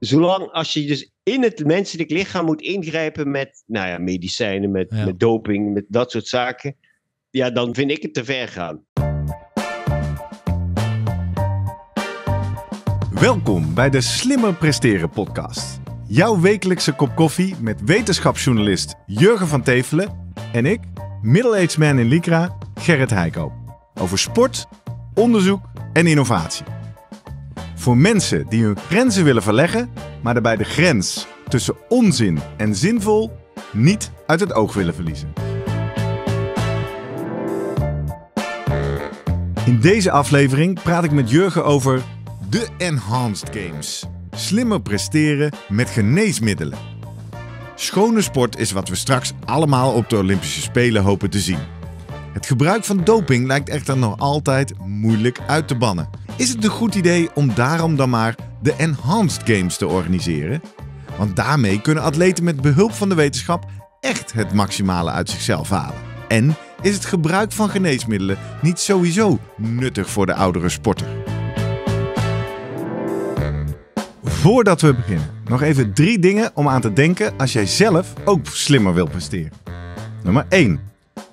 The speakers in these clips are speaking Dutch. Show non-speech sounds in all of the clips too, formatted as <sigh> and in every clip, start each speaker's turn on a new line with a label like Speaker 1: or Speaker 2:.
Speaker 1: zolang als je dus in het menselijk lichaam moet ingrijpen met nou ja, medicijnen, met, met doping, met dat soort zaken, ja, dan vind ik het te ver gaan.
Speaker 2: Welkom bij de Slimmer Presteren podcast. Jouw wekelijkse kop koffie met wetenschapsjournalist Jurgen van Tevelen en ik, middle-aged man in Lycra, Gerrit Heikoop. Over sport, onderzoek en innovatie. Voor mensen die hun grenzen willen verleggen, maar daarbij de grens tussen onzin en zinvol niet uit het oog willen verliezen. In deze aflevering praat ik met Jurgen over de Enhanced Games. Slimmer presteren met geneesmiddelen. Schone sport is wat we straks allemaal op de Olympische Spelen hopen te zien. Het gebruik van doping lijkt echter nog altijd moeilijk uit te bannen. Is het een goed idee om daarom dan maar de Enhanced Games te organiseren? Want daarmee kunnen atleten met behulp van de wetenschap echt het maximale uit zichzelf halen. En is het gebruik van geneesmiddelen niet sowieso nuttig voor de oudere sporter? Voordat we beginnen, nog even drie dingen om aan te denken als jij zelf ook slimmer wil presteren. Nummer 1.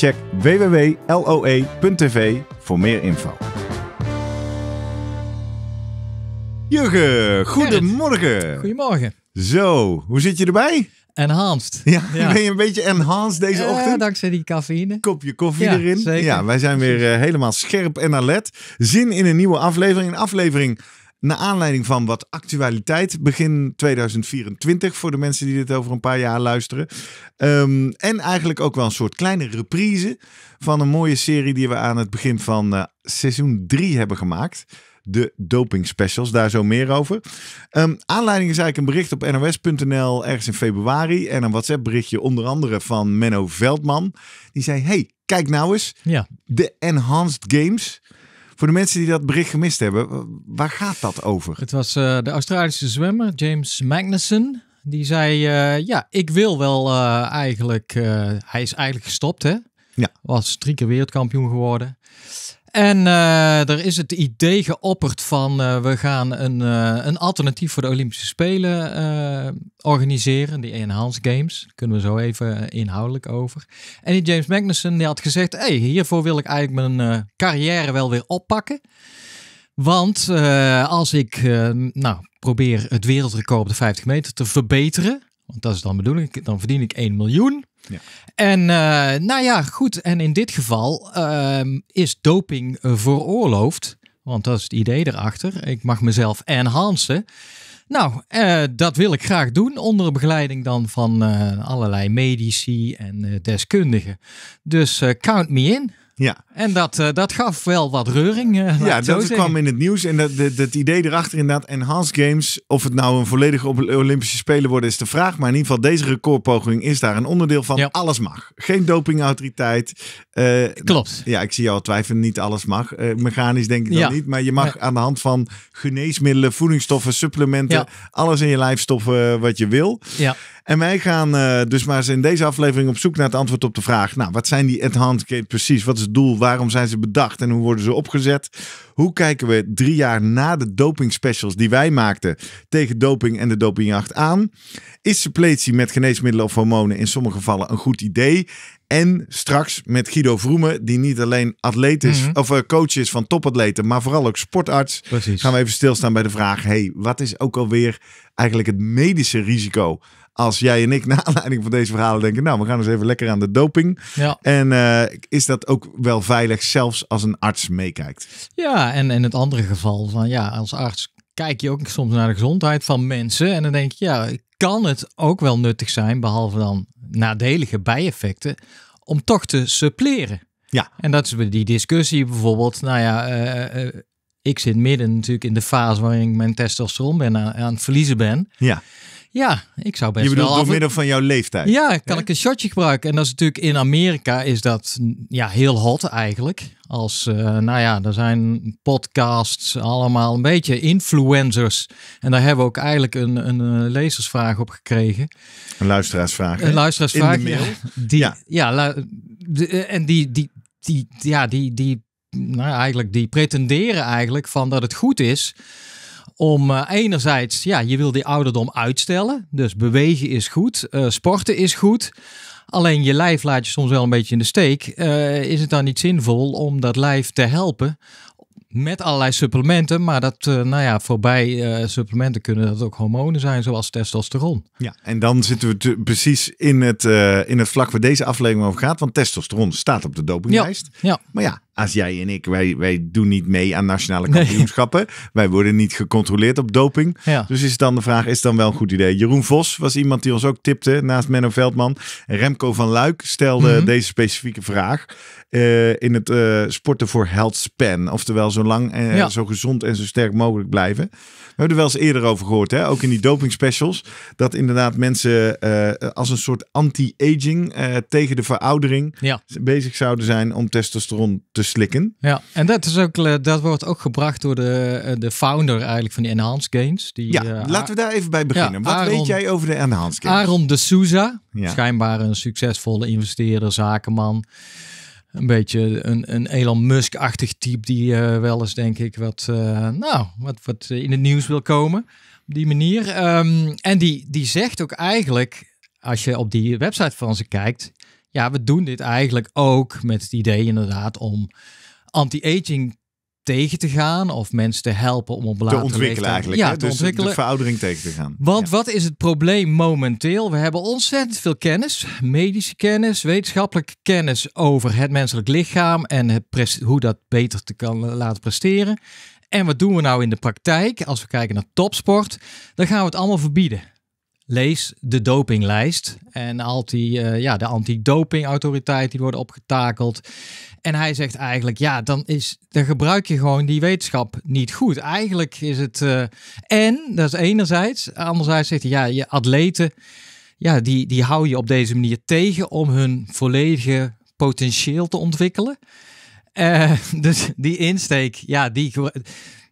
Speaker 2: Check www.loe.tv voor meer info. Jurgen, goedemorgen. Goedemorgen. Zo, hoe zit je erbij? Enhanced. Ja, <laughs> ben je een beetje enhanced deze eh, ochtend? Ja, dankzij die cafeïne. Kopje koffie ja, erin. Zeker. Ja, wij zijn weer eh, helemaal scherp en alert. Zin in een nieuwe aflevering. aflevering naar aanleiding van wat actualiteit begin 2024, voor de mensen die dit over een paar jaar luisteren. Ehm, en eigenlijk ook wel een soort kleine reprise van een mooie serie die we aan het begin van eh, seizoen 3 hebben gemaakt. De doping specials, daar zo meer over. Um, aanleiding is eigenlijk een bericht op nos.nl ergens in februari. En een WhatsApp berichtje onder andere van Menno Veldman. Die zei, hey, kijk nou eens, ja. de Enhanced Games... Voor de mensen die dat bericht gemist hebben, waar gaat dat over?
Speaker 3: Het was eh, de Australische zwemmer James Magnussen. Die zei, eh, ja, ik wil wel eh, eigenlijk... hij is eigenlijk gestopt, hè? Ja. Was drie keer wereldkampioen geworden. En uh, er is het idee geopperd van eh, we gaan een, eh, een alternatief voor de Olympische Spelen organiseren, die Enhanced Games. Daar kunnen we zo even inhoudelijk over. En die James Magnussen die had gezegd, hey, hiervoor wil ik eigenlijk mijn carrière wel weer oppakken. Want als ik nou, probeer het wereldrecord op de 50 meter te verbeteren, want dat is dan bedoeling, dan verdien ik 1 miljoen. Ja. En eh, nou ja, goed. En in dit geval ehm, is doping veroorloofd. Want dat is het idee erachter. Ik mag mezelf enhancen. Nou, eh, dat wil ik graag doen onder begeleiding dan van eh, allerlei medici en deskundigen. Dus count me in. Ja, en dat, eh, dat gaf wel wat reuring. Eh, ja, dat kwam
Speaker 2: in het nieuws. En dat, dat, idee erachter inderdaad, Enhanced Games. Of het nou een volledige Olympische Spelen worden, is de vraag. Maar in ieder geval, deze recordpoging is daar een onderdeel van. Alles mag. Geen dopingautoriteit. Eh, Klopt. Ja, ik zie jou al twijfelen. Niet alles mag. mechanisch denk ik ja. niet. Maar je mag aan de hand van geneesmiddelen, voedingsstoffen, supplementen. Alles in je lijf stoppen wat je wil. Ja. En wij gaan dus maar eens in deze aflevering op zoek naar het antwoord op de vraag. Nou, wat zijn die Enhanced Games precies? Wat is het doel? Waarom zijn ze bedacht en hoe worden ze opgezet? Hoe kijken we drie jaar na de doping specials die wij maakten tegen doping en de dopingjacht aan? Is suppletie met geneesmiddelen of hormonen in sommige gevallen een goed idee? En straks met Guido Vroemen, die niet alleen atleet is, mhm. of eh, coach is van topatleten, maar vooral ook sportarts. Gaan we even stilstaan bij de vraag: hey, wat is ook alweer eigenlijk het medische risico als jij en ik <laughs> na aanleiding van deze verhalen denken, nou, we gaan eens even lekker aan de doping. Ja. En eh, is dat ook wel veilig, zelfs als een arts meekijkt?
Speaker 3: Ja, en in het andere geval van ja, als arts kijk je ook soms naar de gezondheid van mensen en dan denk je, ja, kan het ook wel nuttig zijn, behalve dan nadelige bijeffecten, om toch te suppleren. Ja. En dat is die discussie bijvoorbeeld, nou ja, eh, eh, ik zit midden natuurlijk in de fase waarin ik mijn testosteron ben aan, aan het verliezen ben. Ja. Ja, ik zou best je bedoelt, wel... door middel van jouw leeftijd? Ja, kan ik een shotje gebruiken. En dat is natuurlijk in Amerika is dat ja, heel hot eigenlijk. Als, eh, nou ja, er zijn podcasts, allemaal een beetje influencers. En daar hebben we ook eigenlijk een, een eh, lezersvraag op gekregen.
Speaker 2: Een luisteraarsvraag. Een luisteraarsvraag. In de mail. Ja, die,
Speaker 3: ja. Eh, en die, die, die, ja, die, die, nou eigenlijk, die pretenderen eigenlijk van dat het goed is om eh, enerzijds, ja, je wil die ouderdom uitstellen. Dus bewegen is goed, eh, sporten is goed. Alleen je lijf laat je soms wel een beetje in de steek. Eh, is het dan niet zinvol om dat lijf te helpen met allerlei supplementen? Maar dat, nou ja, voorbij supplementen kunnen dat ook hormonen zijn, zoals testosteron.
Speaker 2: Ja, en dan zitten we precies in het, in het vlak waar deze aflevering over gaat. Want testosteron staat op de dopinglijst. ja. Maar ja, als jij en ik, wij, wij doen niet mee aan nationale kampioenschappen. Wij worden niet gecontroleerd op doping. Ja. Dus is dan de vraag, is het dan wel een goed idee? Jeroen Vos was iemand die ons ook tipte naast Menno Veldman. Remco van Luik stelde mhm. deze specifieke vraag eh, in het eh, sporten voor health span. Oftewel zo lang en eh, zo gezond en zo sterk mogelijk blijven. We hebben er wel eens eerder over gehoord, hè? ook in die doping specials. Dat inderdaad mensen als een soort anti-aging tegen de veroudering ja. bezig zouden zijn om testosteron te slikken.
Speaker 3: Ja, en dat, is ook, eh, dat wordt ook gebracht door de, eh, de founder eigenlijk van die Enhanced Games. Die, ja, eh, laten we daar even bij beginnen. Ja, Wat weet jij over de Enhanced Games? Aaron de Souza, ja. schijnbaar een succesvolle investeerder, zakenman een beetje een, een Elon Musk-achtig type die wel eens, denk ik, wat, nou, wat, wat in het nieuws wil komen. Op die manier. Ehm, en die, die zegt ook eigenlijk, als je op die website van ze kijkt, ja, we doen dit eigenlijk ook met het idee inderdaad om anti-aging tegen te gaan of mensen te helpen om op te ontwikkelen eigenlijk. Ja, te dus ontwikkelen. de veroudering tegen te gaan. Want wat is het probleem momenteel? We hebben ontzettend veel kennis, medische kennis, wetenschappelijke kennis over het menselijk lichaam en hoe dat beter te kan laten presteren. En wat doen we nou in de praktijk? Als we kijken naar topsport, dan gaan we het allemaal verbieden. Lees de dopinglijst en al die, eh, ja, de antidopingautoriteit die worden opgetakeld. En hij zegt eigenlijk, ja, dan, is, dan gebruik je gewoon die wetenschap niet goed. Eigenlijk is het, eh, en dat is enerzijds, anderzijds zegt hij, ja, je atleten, ja, die, die hou je op deze manier tegen om hun volledige potentieel te ontwikkelen. Eh, <laughs> dus die insteek, ja, die,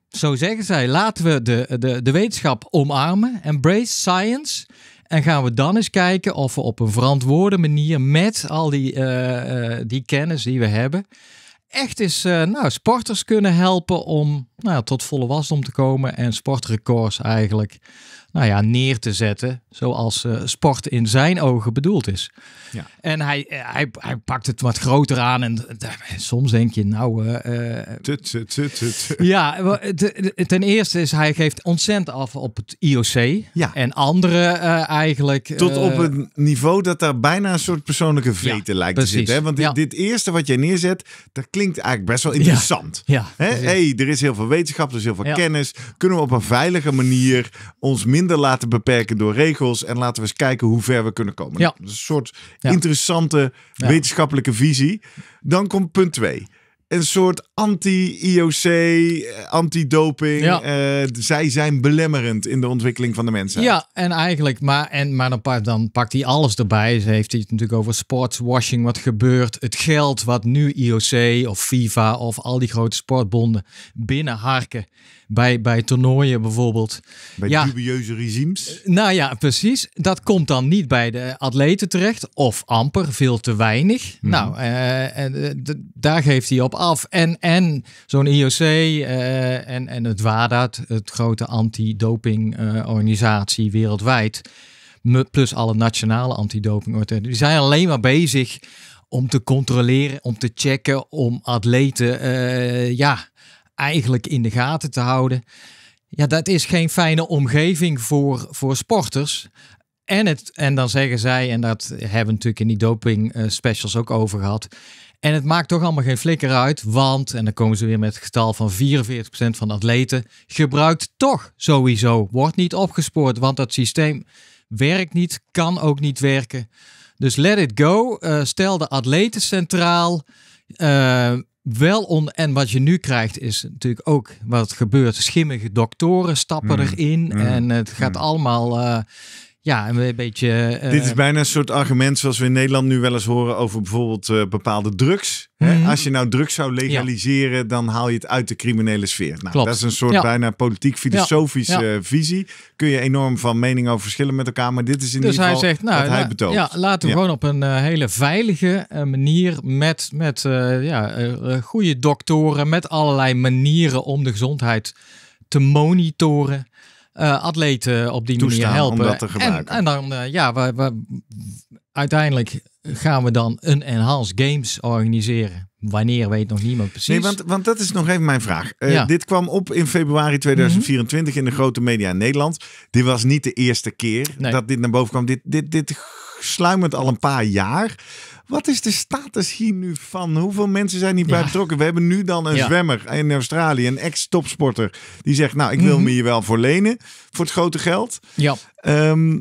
Speaker 3: zo zeggen zij, laten we de, de, de wetenschap omarmen, embrace science. En gaan we dan eens kijken of we op een verantwoorde manier met al die, eh, eh, die kennis die we hebben, echt eens eh, nou, sporters kunnen helpen om nou, tot volle wasdom te komen en sportrecords eigenlijk nou ja, neer te zetten zoals uh, sport in zijn ogen bedoeld is. Ja. En hij, eh, hij, hij pakt het wat groter aan en eh, soms denk je nou... Uh, tut, tut, tut, ja, ten eerste is hij geeft ontzettend af op het IOC ja. en andere eigenlijk... Tot op een
Speaker 2: niveau dat daar bijna een soort persoonlijke vete lijkt te zitten. Hè? Want
Speaker 3: dit, dit, eerste wat jij neerzet, dat
Speaker 2: klinkt eigenlijk best wel interessant. Ja, hey, er is heel veel wetenschap, er is heel veel kennis. Kunnen we op een veilige manier ons minder minder laten beperken door regels. En laten we eens kijken hoe ver we kunnen komen. Ja. een soort interessante wetenschappelijke visie. Dan komt punt 2 een soort anti-IOC, eh, anti-doping. Ja. Eh, zij zijn belemmerend in de ontwikkeling van de mensen. Ja,
Speaker 3: en eigenlijk, maar, en, maar dan, pakt, dan pakt hij alles erbij. Ze heeft hij het natuurlijk over sportswashing, wat gebeurt. Het geld wat nu IOC of FIFA of al die grote sportbonden binnenharken. Bij, bij toernooien bijvoorbeeld. Bij ja, dubieuze regimes. Eh, nou ja, precies. Dat komt dan niet bij de atleten terecht. Of amper, veel te weinig. Mhm. Nou, uh, uh, daar geeft hij op en, zo'n IOC eh, en, en het WADA, het, grote antidopingorganisatie uh, wereldwijd, plus alle nationale antidopingorganisaties, die zijn alleen maar bezig om te controleren, om te checken, om atleten eh, ja, eigenlijk in de gaten te houden. Ja, dat is geen fijne omgeving voor, voor sporters. En, het, en dan zeggen zij, en dat hebben we natuurlijk in die doping eh, specials ook over gehad. En het maakt toch allemaal geen flikker uit, want, en dan komen ze weer met het getal van 44% van atleten, gebruikt toch sowieso, wordt niet opgespoord, want dat systeem werkt niet, kan ook niet werken. Dus let it go, eh, stel de atleten centraal. Eh, wel on en wat je nu krijgt is natuurlijk ook wat gebeurt. Schimmige doktoren stappen hmm. erin hmm. en het gaat hmm. allemaal. Eh, ja, een beetje. Eh, dit is bijna een
Speaker 2: soort argument zoals we in Nederland nu wel eens horen over bijvoorbeeld eh, bepaalde drugs. Hè? Mhm. Als je nou drugs zou legaliseren, dan haal je het uit de criminele sfeer. Nou, dat is een soort bijna politiek-filosofische eh, visie. Kun je enorm van mening over verschillen met elkaar, maar dit is in dus ieder geval hij zegt, nou, wat hij betoogt. Ja, laten we gewoon
Speaker 3: op een hele veilige manier met, met ja, goede doktoren, met allerlei manieren om de gezondheid te monitoren eh, atleten op die manier helpen. Om dat te gebruiken. En, en dan, eh, ja, we, we, uiteindelijk gaan we dan een Enhanced Games organiseren. Wanneer weet nog niemand precies. Nee, want, want
Speaker 2: dat is nog even mijn vraag. Eh, dit kwam op in februari 2024 mhm. in de grote media in Nederland. Dit was niet de eerste keer dat dit naar boven kwam. Dit, dit, dit sluimend al een paar jaar. Wat is de status hier nu van? Hoeveel mensen zijn hierbij ja. betrokken? We hebben nu dan een zwemmer in Australië, een ex-topsporter, die zegt: Nou, ik wil mhm. me hier wel voor lenen voor het grote geld. Ja. Ehm,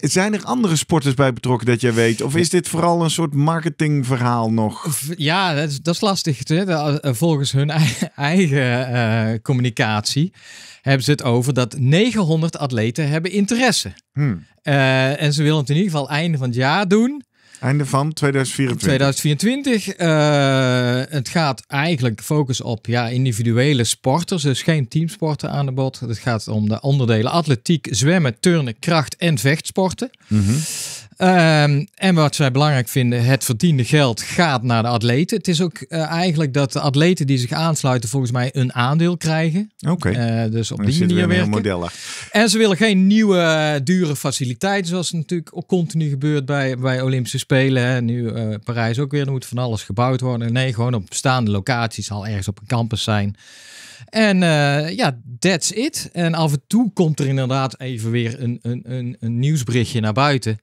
Speaker 2: zijn er andere sporters bij betrokken dat jij weet? Of is dit vooral een soort marketingverhaal nog?
Speaker 3: Ja, dat is, dat is lastig. Eh, volgens hun eigen eh, communicatie hebben ze het over dat 900 atleten hebben interesse. Hmm. Eh, en ze willen het in ieder geval einde van het jaar doen. Einde van 2024. 2024. Eh, het gaat eigenlijk focus op ja, individuele sporters. Dus geen teamsporten aan de bod. Het gaat om de onderdelen atletiek, zwemmen, turnen, kracht en vechtsporten. Mm Ehm, en wat zij belangrijk vinden, het verdiende geld gaat naar de atleten. Het is ook eh, eigenlijk dat de atleten die zich aansluiten volgens mij een aandeel krijgen. Oké. Eh, dus op Dan Modellen. En ze willen geen nieuwe dure faciliteiten zoals natuurlijk ook continu gebeurt bij, bij Olympische Spelen. Nu eh, Parijs ook weer, er moet van alles gebouwd worden. Nee, gewoon op bestaande locaties, al ergens op een campus zijn. En ja, that's it. En af en toe komt er inderdaad even weer een, een, een, een nieuwsberichtje naar buiten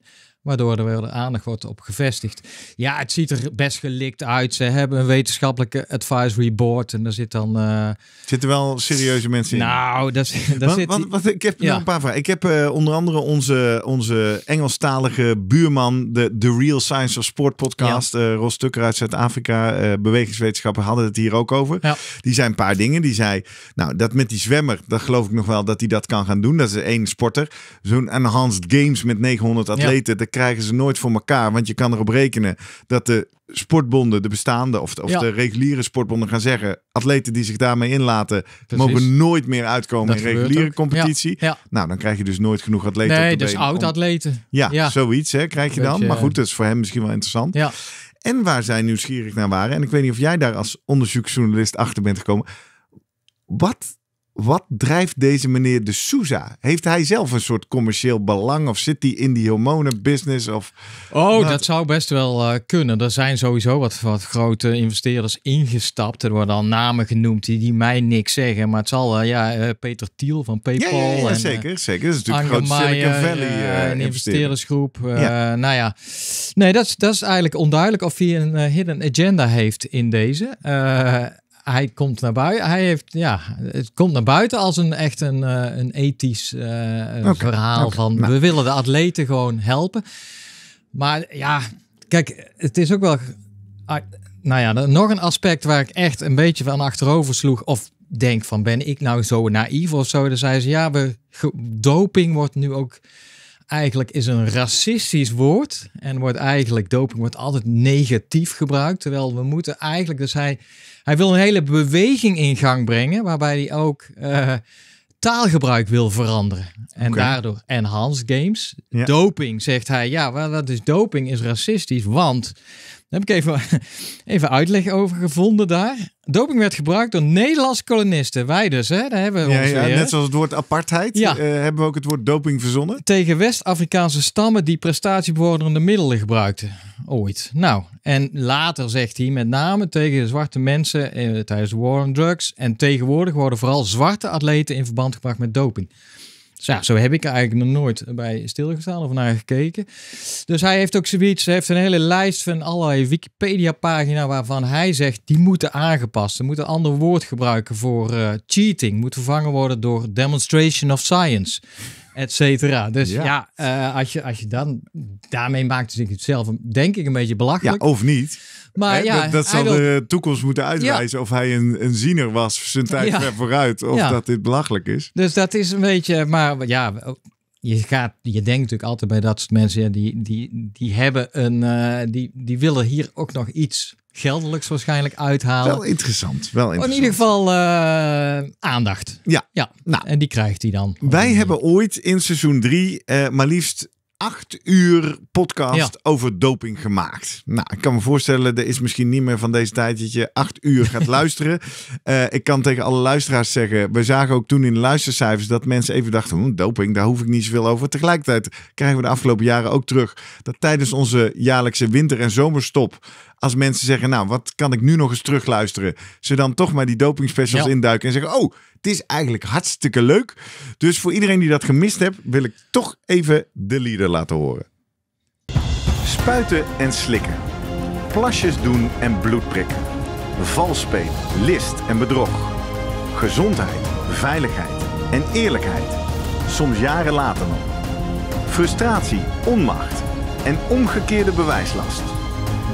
Speaker 3: waardoor er weer de aandacht wordt op gevestigd. Ja, het ziet er best gelikt uit. Ze hebben een wetenschappelijke advisory board en daar zit dan... Eh, Zitten wel serieuze mensen in? Nou, dat, dat want, zit... Wat, ik heb nog een
Speaker 2: paar vragen. Ik heb eh, onder andere onze, onze Engelstalige buurman, de, de Real Science of Sport podcast, ja. uh, Ros uit Zuid-Afrika, bewegingswetenschappen, hadden het hier ook over. Die zijn een paar dingen. Die zei, nou, dat met die zwemmer, dat geloof ik nog wel dat hij dat kan gaan doen. Dat is één sporter. Zo'n enhanced games met 900 atleten, krijgen ze nooit voor elkaar. Want je kan erop rekenen dat de sportbonden, de bestaande of, de, of de reguliere sportbonden gaan zeggen: atleten die zich daarmee inlaten, mogen nooit meer uitkomen in reguliere competitie. Nou, dan krijg je dus nooit genoeg atleten. op de dus oud-atleten. Ja, zoiets hè, krijg je dan. maar eh, goed, dat is voor hem misschien wel interessant. Ja. En waar zij nieuwsgierig naar waren, en ik weet niet of jij daar als onderzoeksjournalist achter bent gekomen. Wat wat drijft deze meneer de Souza? Heeft hij zelf een soort commercieel belang of zit hij in die hormonenbusiness? Of,
Speaker 3: oh, dat zou best wel eh, kunnen. Er zijn sowieso wat, wat grote investeerders ingestapt. Er worden al namen genoemd die, die mij niks zeggen. Maar het zal ja, eh, Peter Thiel van PayPal. Ja, en, zeker, eh, zeker. Dat is natuurlijk een Valley Een investeerdersgroep. Nou ja, nee, dat, dat is eigenlijk onduidelijk of hij een hidden agenda heeft in deze hij komt naar buiten. Hij heeft, ja, het komt naar buiten als een echt een, eh, een ethisch eh, verhaal van nou. we willen de atleten gewoon helpen. Maar ja, kijk, het is ook wel. Ah, nou ja, nog een aspect waar ik echt een beetje van achterover sloeg. Of denk van ben ik nou zo naïef of zo. Dan zei ze ja, we, doping wordt nu ook eigenlijk is een racistisch woord. En wordt eigenlijk, doping wordt altijd negatief gebruikt. Terwijl we moeten eigenlijk, dus hij hij wil een hele beweging in gang brengen, waarbij hij ook eh, taalgebruik wil veranderen. En daardoor enhance games. Doping, zegt hij. Ja, dat is doping is racistisch, want heb ik even, <laughs> even uitleg over gevonden daar. Doping werd gebruikt door Nederlandse kolonisten. Wij dus, hè? Daar hebben we ja, ja, Net zoals het woord apartheid eh, hebben we ook het woord doping verzonnen. Tegen West-Afrikaanse stammen die prestatiebevorderende middelen gebruikten. Ooit. Nou, en later zegt hij met name tegen zwarte mensen eh, tijdens de war on drugs. En tegenwoordig worden vooral zwarte atleten in verband gebracht met doping ja, zo heb ik er eigenlijk nog nooit bij stilgestaan of naar gekeken. Dus hij heeft ook zoiets, hij heeft een hele lijst van allerlei Wikipedia-pagina waarvan hij zegt die moeten aangepast. Ze moeten een ander woord gebruiken voor eh, cheating, moet vervangen worden door demonstration of science et cetera. Dus ja, eh, als, je, als je dan daarmee maakt, zich het zelf, denk ik, een beetje belachelijk. Ja, of niet? Maar ja, dat, zal de
Speaker 2: toekomst moeten uitwijzen of hij een, een ziener was zijn tijd ver vooruit. Of dat dit belachelijk
Speaker 3: is. Dus dat is een beetje, maar ja, je, gaat, je denkt natuurlijk altijd bij dat soort mensen, die, die, die hebben een, uh, die, die willen hier ook nog iets geldelijks waarschijnlijk uithalen. Wel interessant, wel interessant. In ieder geval eh, aandacht. Ja. ja. Nou, en die krijgt hij dan.
Speaker 2: Wij hebben ooit in seizoen drie, eh, maar liefst 8 uur podcast over doping gemaakt. Nou, ik kan me voorstellen, er is misschien niet meer van deze tijd dat je acht uur gaat <laughs> luisteren. Eh, ik kan tegen alle luisteraars zeggen, we zagen ook toen in de luistercijfers dat mensen even dachten, hm, doping, daar hoef ik niet zoveel over. Tegelijkertijd krijgen we de afgelopen jaren ook terug dat tijdens onze jaarlijkse winter- en zomerstop als mensen zeggen, nou, wat kan ik nu nog eens terugluisteren? Ze dan toch maar die doping specials induiken en zeggen, oh, het is eigenlijk hartstikke leuk. Dus voor iedereen die dat gemist hebt, wil ik toch even de leader laten horen. Spuiten en slikken. Plasjes doen en bloed prikken. Valspelen, list en bedrog. Gezondheid, veiligheid en eerlijkheid. Soms jaren later nog. Frustratie, onmacht en omgekeerde bewijslast.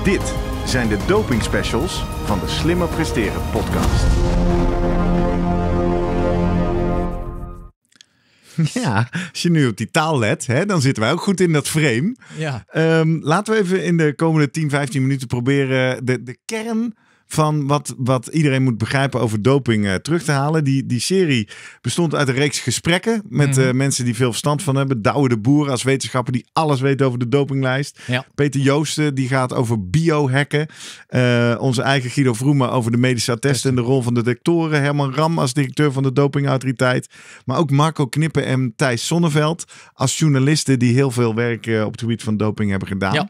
Speaker 2: Dit zijn de doping specials van de Slimmer Presteren podcast. <laughs> Ja, als je nu op die taal let, hè, dan zitten wij ook goed in dat frame. Ja. Ehm, laten we even in de komende 10, 15 minuten proberen de, de kern van wat, wat iedereen moet begrijpen over doping eh, terug te halen. Die, die serie bestond uit een reeks gesprekken met mhm. eh, mensen die veel verstand van hebben. Douwe de Boer als wetenschapper die alles weet over de dopinglijst. Peter Joosten die gaat over biohacken. Uh, onze eigen Guido Vroemen over de medische attesten en de rol van de detectoren. Herman Ram als directeur van de dopingautoriteit. Maar ook Marco Knippen en Thijs Sonneveld als journalisten die heel veel werk op het gebied van doping hebben gedaan. Ja.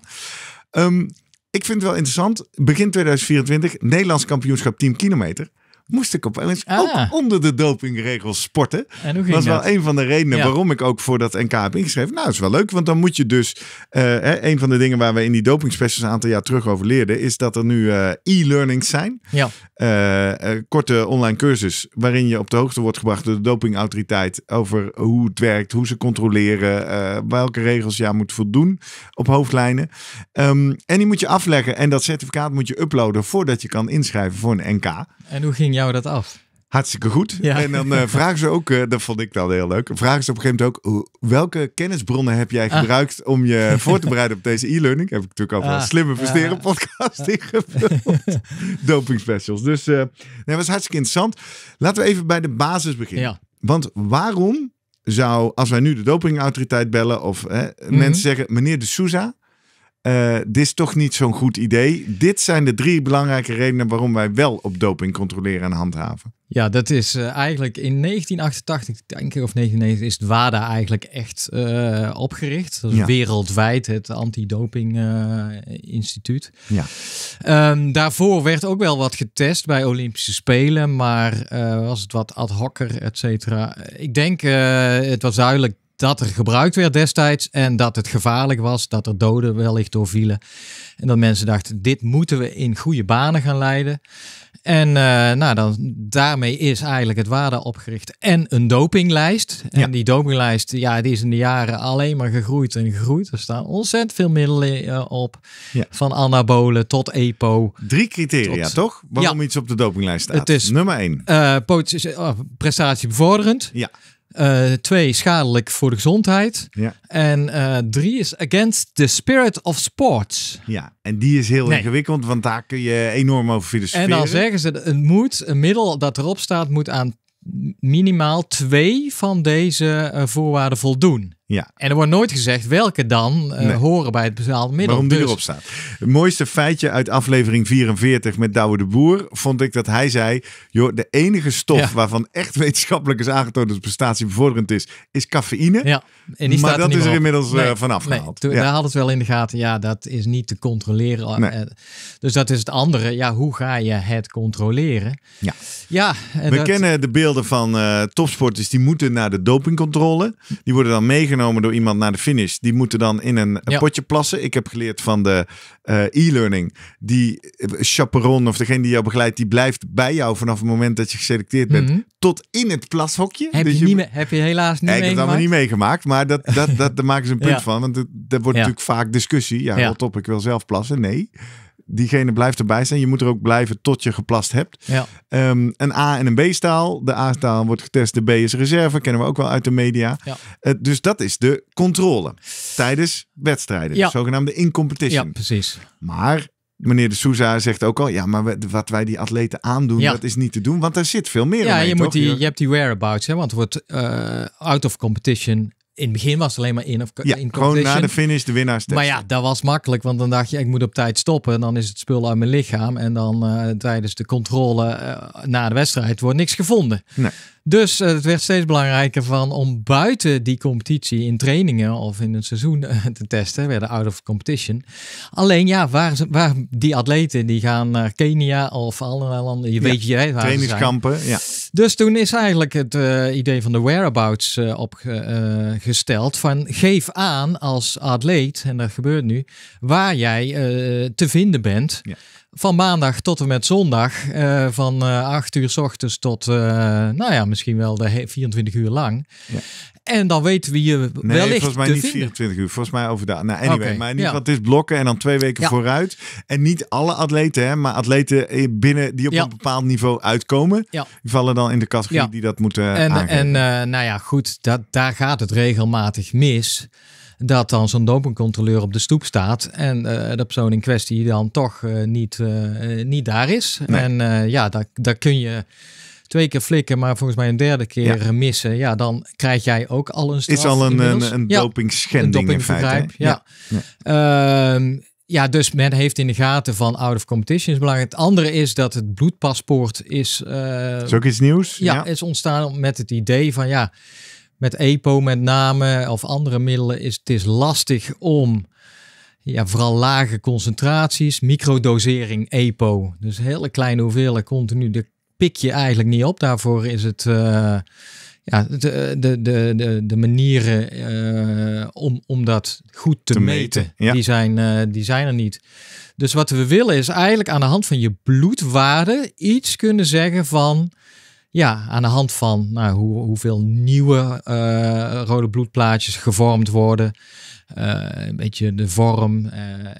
Speaker 2: Ehm, ik vind het wel interessant. Begin 2024, Nederlands kampioenschap 10 kilometer moest ik opeens ah. ook onder de dopingregels sporten.
Speaker 3: En dat was wel een
Speaker 2: van de redenen waarom ik ook voor dat NK heb ingeschreven. Nou, dat is wel leuk, want dan moet je dus... Eh, hè, een van de dingen waar we in die dopingspecials een aantal jaar terug over leerden... is dat er nu eh, e-learnings zijn. Ja. Eh, korte online cursus waarin je op de hoogte wordt gebracht... door de dopingautoriteit over hoe het werkt, hoe ze controleren... welke regels je aan moet voldoen op hoofdlijnen. Ehm, en die moet je afleggen en dat certificaat moet je uploaden... voordat je kan inschrijven voor een NK.
Speaker 3: En hoe ging jij jou dat af? Hartstikke goed. Ja. En dan eh, vragen ze
Speaker 2: ook, uh, dat vond ik dan heel leuk, vragen ze op een gegeven moment ook, welke kennisbronnen heb jij ah. gebruikt om je <laughs> voor te bereiden op deze e-learning? Heb ik natuurlijk al ah. slimme versteren ah. podcast <laughs> ingevuld. <laughs> Doping specials. Dus uh, nee, dat was hartstikke interessant. Laten we even bij de basis beginnen. Ja. Want waarom zou, als wij nu de dopingautoriteit bellen of mhm. mensen zeggen, meneer de Souza, uh, dit is toch niet zo'n goed idee. Dit zijn de drie belangrijke redenen waarom wij wel op doping controleren en handhaven.
Speaker 3: Ja, dat is eh, eigenlijk in 1988, denk ik, of 1990, is het WADA eigenlijk echt eh, opgericht. wereldwijd het Antidoping doping instituut. Ja. Ehm, daarvoor werd ook wel wat getest bij Olympische Spelen, maar was het wat ad hocker, et cetera. Ik denk, het was duidelijk dat er gebruikt werd destijds en dat het gevaarlijk was, dat er doden wellicht door vielen. En dat mensen dachten, dit moeten we in goede banen gaan leiden. En eh, nou, dan, daarmee is eigenlijk het WADA opgericht en een dopinglijst. En die dopinglijst, ja, die is in de jaren alleen maar gegroeid en gegroeid. Er staan ontzettend veel middelen eh, op, ja. van anabolen tot EPO. Drie criteria, toch? Waarom iets op de dopinglijst staat. Het is, Nummer één. Uh, prestatie bevorderend. Ja. Uh, twee, schadelijk voor de gezondheid. Ja. En eh, drie is against the spirit of sports. Ja, en die is heel ingewikkeld, want daar kun je enorm over filosoferen. En dan zeggen ze, een moet, een middel dat erop staat, moet aan minimaal twee van deze eh, voorwaarden voldoen. Ja. En er wordt nooit gezegd welke dan eh, horen bij het bepaalde middel. Waarom die dus- erop staat.
Speaker 2: Het mooiste feitje uit aflevering 44 met Douwe de Boer vond ik dat hij zei: joh, de enige stof waarvan echt wetenschappelijk is aangetoond dat prestatiebevorderend is, is cafeïne. Ja. En die maar dat is er inmiddels eh, vanaf gehaald. Daar hadden
Speaker 3: het wel in de gaten, ja, dat is niet te controleren. Eh, dus dat is het andere. Ja, hoe ga je het controleren? Ja. ja en We
Speaker 2: kennen de beelden van topsporters die moeten naar de dopingcontrole. Die worden dan meegenomen door iemand naar de finish. Die moeten dan in een potje plassen. Ik heb geleerd van de eh, e-learning. Die eh, chaperon of degene die jou begeleidt, die blijft bij jou vanaf het moment dat je geselecteerd bent. Mhm. Tot in het plashokje. Heb, dus je,
Speaker 3: niet, heb je helaas niet meegemaakt. Ik heb het allemaal
Speaker 2: niet meegemaakt. Maar dat, dat, dat, daar maken ze een punt <laughs> van. Want er wordt natuurlijk vaak discussie. Ja, ja. op, ik wil zelf plassen. Nee diegene blijft erbij zijn. Je moet er ook blijven tot je geplast hebt. Ja. Ehm, een A- en een B-staal. De A-staal wordt getest, de B is reserve. Kennen we ook wel uit de media. Ja. Eh, dus dat is de controle tijdens wedstrijden. Ja. De zogenaamde competition. Ja, precies. Maar meneer de Souza zegt ook al, ja, maar wat wij die atleten aandoen, dat is niet te doen, want daar zit veel meer in. Ja, je, je
Speaker 3: hebt die whereabouts, hè, want wordt eh, out of competition in het begin was het alleen maar in of ja, Gewoon na de finish de winnaars testen. Maar ja, dat was makkelijk, want dan dacht je, ik moet op tijd stoppen. En dan is het spul uit mijn lichaam. En dan eh, tijdens de controle eh, na de wedstrijd wordt niks gevonden. Nee. Dus eh, het werd steeds belangrijker van om buiten die competitie in trainingen of in een seizoen <laughs> te testen. Werden out of competition. Alleen ja, waar, waar die atleten die gaan naar Kenia of andere landen. Je weet je, waar trainingskampen. Ja. Dus toen is eigenlijk het eh, idee van de whereabouts eh, opgesteld. Eh, van geef aan als atleet, en dat gebeurt nu, waar jij te vinden bent. Ja. Van maandag tot en met zondag, eh, van uh, eh, 8 uur s ochtends tot, eh, nou ja, misschien wel de 24 uur lang. Ja. En dan weten we je wellicht volgens mij niet 24 uur. Volgens mij over de... Nou, anyway. maar niet wat het is
Speaker 2: blokken en dan twee weken vooruit. En niet alle atleten, hè, maar atleten binnen die op een bepaald niveau uitkomen. vallen dan in de categorie die dat moeten En, aangeven.
Speaker 3: en nou ja, goed, dat, daar gaat het regelmatig mis dat dan zo'n dopingcontroleur op de stoep staat en uh, de persoon in kwestie dan toch eh, niet, eh, niet daar is. En ja, daar, daar kun je twee keer flikken, maar volgens mij een derde keer missen. Ja, dan krijg jij ook al een straf. Is al een, een, een dopingschending ja, in feite. Ja. ja. Ehm, ja, dus men heeft in de gaten van out of competition is belangrijk. Het andere is dat het bloedpaspoort is. Uh, ook iets nieuws. ja, is ontstaan met het idee van ja met EPO met name of andere middelen is het is lastig om ja, vooral lage concentraties, microdosering EPO, dus hele kleine hoeveelheden continu, de pik je eigenlijk niet op. Daarvoor is het eh, ja, de, de, de, de, de manieren eh, om, om dat goed te, meten, Ja. Die, zijn, eh, die zijn er niet. Dus wat we willen is eigenlijk aan de hand van je bloedwaarde iets kunnen zeggen van ja, aan de hand van nou, hoe, hoeveel nieuwe eh, rode bloedplaatjes gevormd worden. Eh, een beetje de vorm, uh,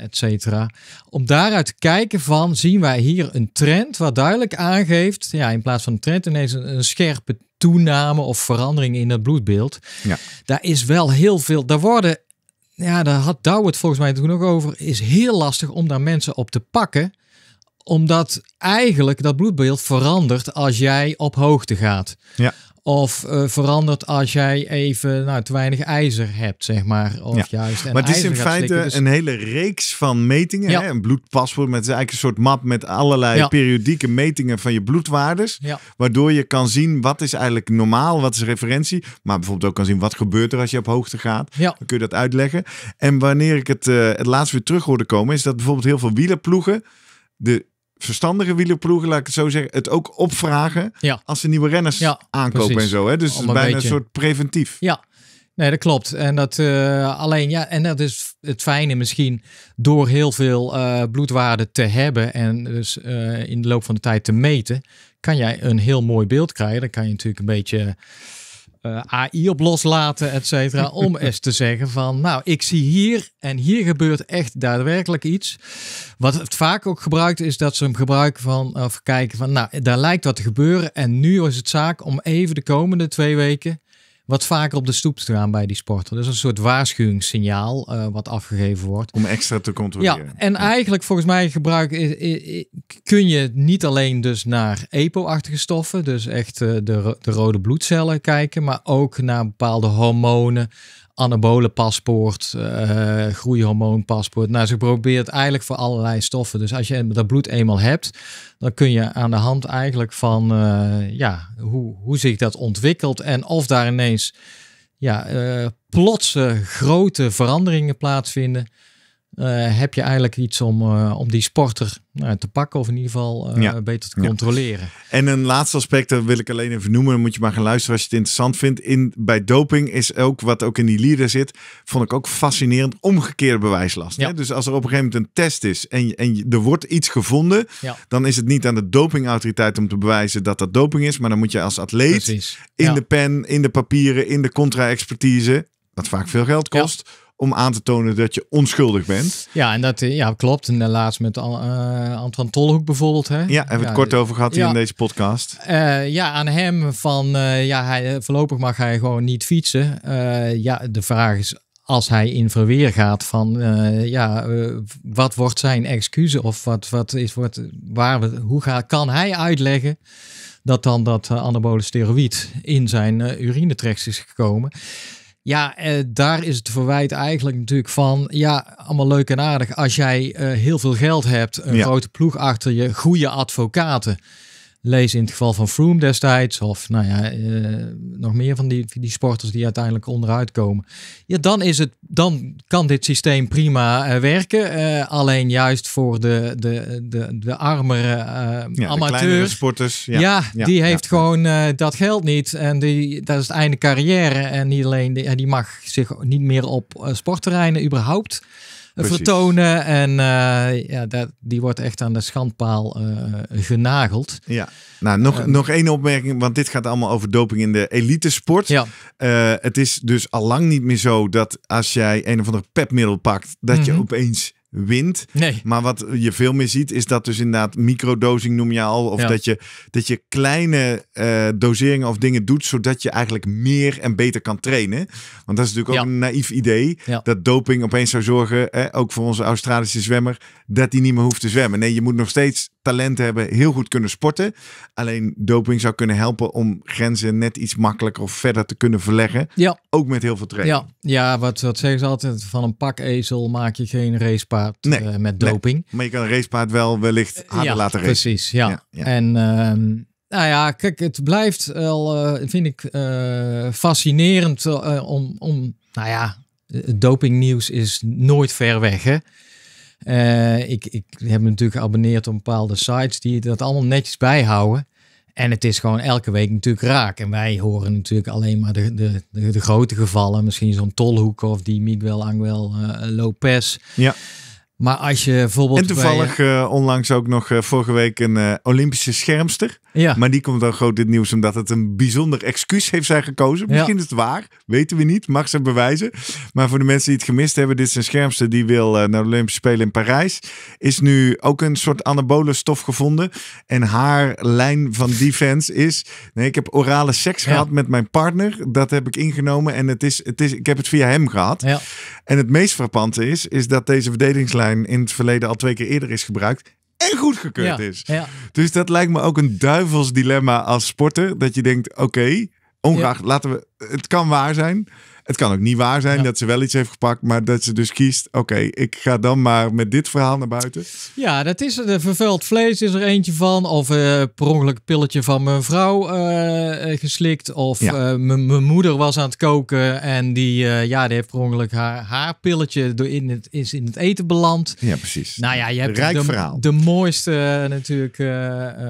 Speaker 3: et cetera. Om daaruit te kijken van, zien wij hier een trend wat duidelijk aangeeft, ja, in plaats van een trend ineens een, scherpe toename of verandering in het bloedbeeld. Ja. Daar is wel heel veel, daar worden, ja, daar had Douwe het volgens mij toen ook over, is heel lastig om daar mensen op te pakken omdat eigenlijk dat bloedbeeld verandert als jij op hoogte gaat. Ja. Of eh, verandert als jij even nou, te weinig ijzer hebt, zeg maar. Of ja. juist, en maar het is in feite dus- een
Speaker 2: hele reeks van metingen. Hè? Een bloedpaspoort met eigenlijk een soort map met allerlei periodieke metingen van je bloedwaardes. Waardoor je kan zien wat is eigenlijk normaal, wat is referentie. Maar bijvoorbeeld ook kan zien wat gebeurt er als je op hoogte gaat. Dan kun je dat uitleggen. En wanneer ik het, eh, het laatst weer terug hoorde komen, is dat bijvoorbeeld heel veel wielerploegen de verstandige wielerploegen, laat ik het zo zeggen, het ook opvragen
Speaker 3: ja. als ze nieuwe renners aankopen en zo. Hè? Dus het is bijna een soort preventief. Ja, nee, dat klopt. En dat eh, alleen, ja, en dat is het fijne misschien door heel veel uh, eh, bloedwaarden te hebben en dus eh, in de loop van de tijd te meten, kan jij een heel mooi beeld krijgen. Dan kan je natuurlijk een beetje eh, AI op loslaten, et cetera. <laughs> om eens te zeggen van, nou, ik zie hier en hier gebeurt echt daadwerkelijk iets. Wat het vaak ook gebruikt is dat ze hem gebruiken van, of kijken van, nou, daar lijkt wat te gebeuren. En nu is het zaak om even de komende twee weken wat vaker op de stoep staan bij die sporter. Dus een soort waarschuwingssignaal eh, wat afgegeven wordt. Om extra te controleren. Ja, en eigenlijk volgens mij gebruik, kun je niet alleen dus naar EPO-achtige stoffen, dus echt eh, de, de rode bloedcellen kijken, maar ook naar bepaalde hormonen anabole paspoort, uh, eh, groeihormoonpaspoort. Nou, ze probeert eigenlijk voor allerlei stoffen. Dus als je dat bloed eenmaal hebt, dan kun je aan de hand eigenlijk van eh, ja, hoe, hoe zich dat ontwikkelt en of daar ineens ja, uh, plotse grote veranderingen plaatsvinden. Eh, heb je eigenlijk iets om, eh, om die sporter nou, te pakken of in ieder geval eh, ja. beter te controleren.
Speaker 2: En een laatste aspect, dat wil ik alleen even noemen, dan moet je maar gaan luisteren als je het interessant vindt. In, bij doping is ook, wat ook in die lieden zit, vond ik ook fascinerend, omgekeerde bewijslast. Hè? Dus als er op een gegeven moment een test is en, en er wordt iets gevonden, dan is het niet aan de dopingautoriteit om te bewijzen dat dat doping is, maar dan moet je als atleet in de pen, in de papieren, in de contra-expertise, wat vaak veel geld kost om aan te tonen dat je onschuldig bent.
Speaker 3: Ja, en dat eh, ja, klopt. En laatst met Anton eh, Antoine Tolhoek bijvoorbeeld. Hè? Ja, hebben we het kort over gehad in
Speaker 2: deze podcast.
Speaker 3: Eh, ja, aan hem van ja, hij, voorlopig mag hij gewoon niet fietsen. ja, de vraag is als hij in verweer gaat van ja, wat wordt zijn excuus of wat, wat is, wordt, waar, hoe ga, kan hij uitleggen dat dan dat anabole steroïd in zijn urine terecht is gekomen? Ja, eh, daar is het verwijt eigenlijk natuurlijk van. Ja, allemaal leuk en aardig. Als jij eh, heel veel geld hebt, een grote ploeg achter je, goede advocaten lees in het geval van Froome destijds, of nou ja, eh, nog meer van die, die sporters die uiteindelijk onderuit komen. Ja, dan, is het, dan kan dit systeem prima eh, werken. Eh, alleen juist voor de, de, de, de armere ja, amateurs. sporters. Ja, ja, die heeft gewoon dat geld niet. En die, dat is het einde carrière. En niet alleen die, die mag zich niet meer op sportterreinen überhaupt vertonen. En eh, ja, dat, die wordt echt aan de schandpaal eh, genageld. Ja, nou nog, ehm. nog
Speaker 2: één opmerking, want dit gaat allemaal over doping in de elitesport. Ja. Eh, het is dus al lang niet meer zo dat als jij een of ander pepmiddel pakt, dat je mhm. opeens wint. Nee. Maar wat je veel meer ziet is dat dus inderdaad microdosing noem je al. Of dat, je, dat je kleine eh, doseringen of dingen doet zodat je eigenlijk meer en beter kan trainen. Want dat is natuurlijk ook een naïef idee. Dat doping opeens zou zorgen, ook voor onze Australische zwemmer, dat hij niet meer hoeft te zwemmen. Nee, je moet nog steeds talent hebben, heel goed kunnen sporten. Alleen doping zou kunnen helpen om grenzen net iets makkelijker of verder te kunnen verleggen. Ja. Ook met heel veel training. Ja,
Speaker 3: ja wat, wat zeggen ze altijd? Van een pak ezel maak je geen racepaard eh, met doping. Nee.
Speaker 2: Maar je kan een racepaard wel wellicht harder laten racen. Precies, ja.
Speaker 3: ja. En... Ehm, nou ja, kijk, het blijft wel, eh, vind ik, eh, fascinerend om, om, nou ja, dopingnieuws is nooit ver weg, hè? Eh, ik, ik heb me natuurlijk geabonneerd op bepaalde sites die dat allemaal netjes bijhouden. En het is gewoon elke week natuurlijk raak. En wij horen natuurlijk alleen maar de, de, de, grote gevallen. Misschien zo'n Tolhoek of die Miguel Angel eh, Lopez. Ja. Maar als je bijvoorbeeld. En toevallig
Speaker 2: eh, eh, onlangs ook nog eh, vorige week een Olympische schermster. Ja. Maar die komt dan groot dit nieuws omdat het een bijzonder excuus heeft zijn gekozen. Misschien is het waar, weten we niet, mag ze bewijzen. Maar voor de mensen die het gemist hebben, dit is een schermster die wil naar de Olympische Spelen in Parijs. Is nu ook een soort anabole stof gevonden. En haar lijn van defense is: nee, ik heb orale seks gehad met mijn partner. Dat heb ik ingenomen en het is, het is, ik heb het via hem gehad. En het meest frappante is, is dat deze verdedigingslijn in het verleden al twee keer eerder is gebruikt en goedgekeurd ja, is. Dus dat lijkt me ook een duivels dilemma als sporter. Dat je denkt, oké, okay, ongeacht, laten we, het kan waar zijn. Het kan ook niet waar zijn dat ze wel iets heeft gepakt, maar dat ze dus kiest: oké, ik ga dan maar met dit verhaal naar buiten.
Speaker 3: Ja, dat is de vervuild vlees is er eentje van, of eh, per ongeluk pilletje van mijn vrouw eh, geslikt, of eh, mijn moeder was aan het koken en die, ja, die heeft per ongeluk haar, haar pilletje door in het, is in het eten beland. Ja, precies. Nou ja, je hebt Rijk de, verhaal. de mooiste natuurlijk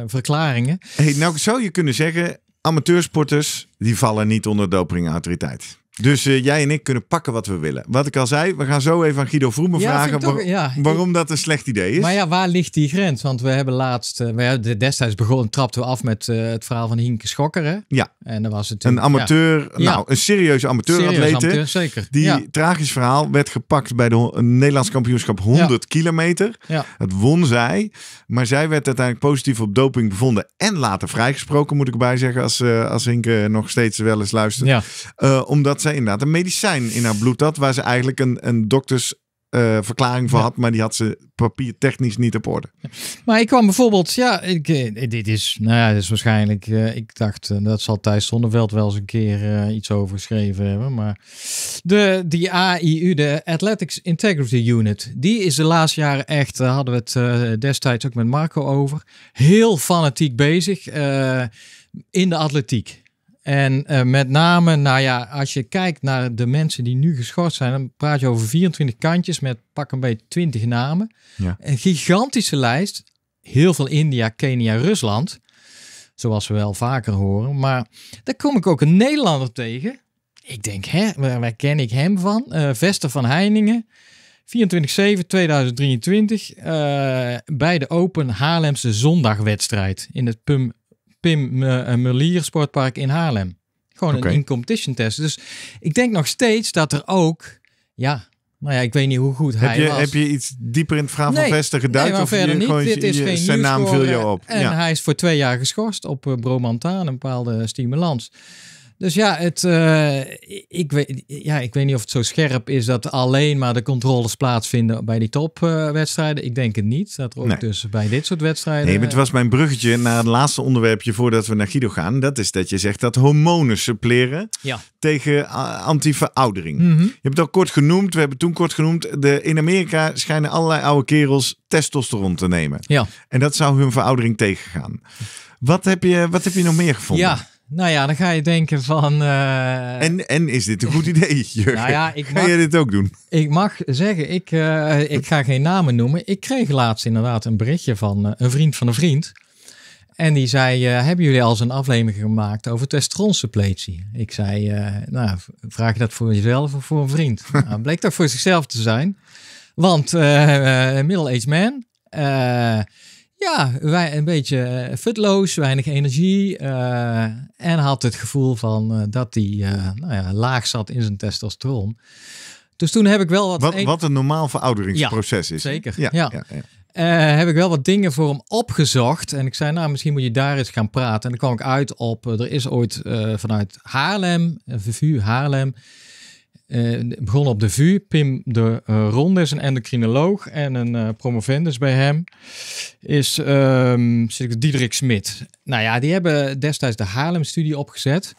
Speaker 3: verklaringen.
Speaker 2: nou zou je kunnen zeggen: amateursporters die vallen niet onder dopingautoriteit. Dus eh, jij en ik kunnen pakken wat we willen. Wat ik al zei, we gaan zo even aan Guido Vroemen vragen waarom dat een slecht idee is. Maar ja,
Speaker 3: waar ligt die grens? Want we hebben laatst, eh, we hebben destijds begonnen, trapten we af met eh, het verhaal van Hienke Schokker. Hè? Ja. En dat was het. Een amateur, nou, een serieuze
Speaker 2: amateur-atleet. zeker. Die tragisch verhaal werd gepakt bij de Nederlands kampioenschap 100 kilometer. Ja. Het won zij, maar zij werd uiteindelijk positief op doping bevonden en later vrijgesproken, moet ik erbij zeggen, als, als nog steeds wel eens luistert. Ja. omdat zei zij inderdaad een medicijn in haar bloed had. Waar ze eigenlijk een, een dokters eh, verklaring voor had, maar die had ze papiertechnisch niet op orde.
Speaker 3: Maar ik kwam bijvoorbeeld, ja, ik, eh, dit is, nou ja, is waarschijnlijk, eh, ik dacht, dat zal Thijs Zonneveld wel eens een keer iets over geschreven hebben, maar de, die AIU, de Athletics Integrity Unit, die is de laatste jaren echt, hadden we het destijds ook met Marco over, heel fanatiek bezig in de atletiek. En eh, met name, nou ja, als je kijkt naar de mensen die nu geschorst zijn, dan praat je over 24 kantjes met pak een beetje 20 namen. Een gigantische lijst. Heel veel India, Kenia, Rusland. Zoals we wel vaker horen. Maar daar kom ik ook een Nederlander tegen. Ik denk, hè, waar, ken ik hem van? Eh, Vester van Heiningen. 24-7 2023 eh, bij de Open Haarlemse zondagwedstrijd in het PUM Pim Mulier eh, Sportpark in Haarlem. Gewoon een in-competition test. Dus ik denk nog steeds dat er ook, ja, nou ja, ik weet niet hoe goed hij heb je, was. Heb je iets dieper in het verhaal van Vester geduid? Nee, maar of verder niet. zijn naam viel je op. En hij is voor twee jaar geschorst op uh, een bepaalde stimulans. Dus ja, het, eh, ik, weet, ja, ik weet niet of het zo scherp is dat alleen maar de controles plaatsvinden bij die topwedstrijden. ik denk het niet. Dat er ook dus bij dit soort wedstrijden. Nee, maar het eh, was
Speaker 2: mijn bruggetje naar het laatste onderwerpje voordat we naar Guido gaan. Dat is dat je zegt dat hormonen suppleren tegen eh, antiveroudering. Mm Je hebt het al kort genoemd. We hebben toen kort genoemd. De, in Amerika schijnen allerlei oude kerels testosteron te nemen. Ja. En dat zou hun veroudering tegengaan. Wat heb je, wat heb je nog meer gevonden? Ja,
Speaker 3: nou ja, dan ga je denken van... Eh, en, en is dit een goed idee, <laughs> Jurgen? nou ja, dit ook doen? Ik mag zeggen, ik, eh, ik ga geen namen noemen. Ik kreeg laatst inderdaad een berichtje van eh, een vriend van een vriend. En die zei, hebben jullie al zo'n een aflevering gemaakt over testosteronsuppletie? Ik zei, nou, vraag je dat voor jezelf of voor een vriend? <laughs> nou, bleek dat voor zichzelf te zijn. Want middle-aged man... Ja, wij, een beetje eh, futloos, weinig energie. Eh, en had het gevoel van eh, dat hij nou ja, laag zat in zijn testosteron. Dus toen heb ik wel wat. Wat, een, wat normaal verouderingsproces ja, is. Zeker. Ja, ja. heb ik wel wat dingen voor hem opgezocht. En ik zei, nou, misschien moet je daar eens gaan praten. En dan kwam ik uit op, er is ooit vanuit Haarlem, VVU Haarlem, uh, eh, begon op de VU. Pim de uh, eh, Ronde is een endocrinoloog en een eh, promovendus bij hem is um, Diederik Smit. Nou ja, die hebben destijds de Haarlem-studie opgezet.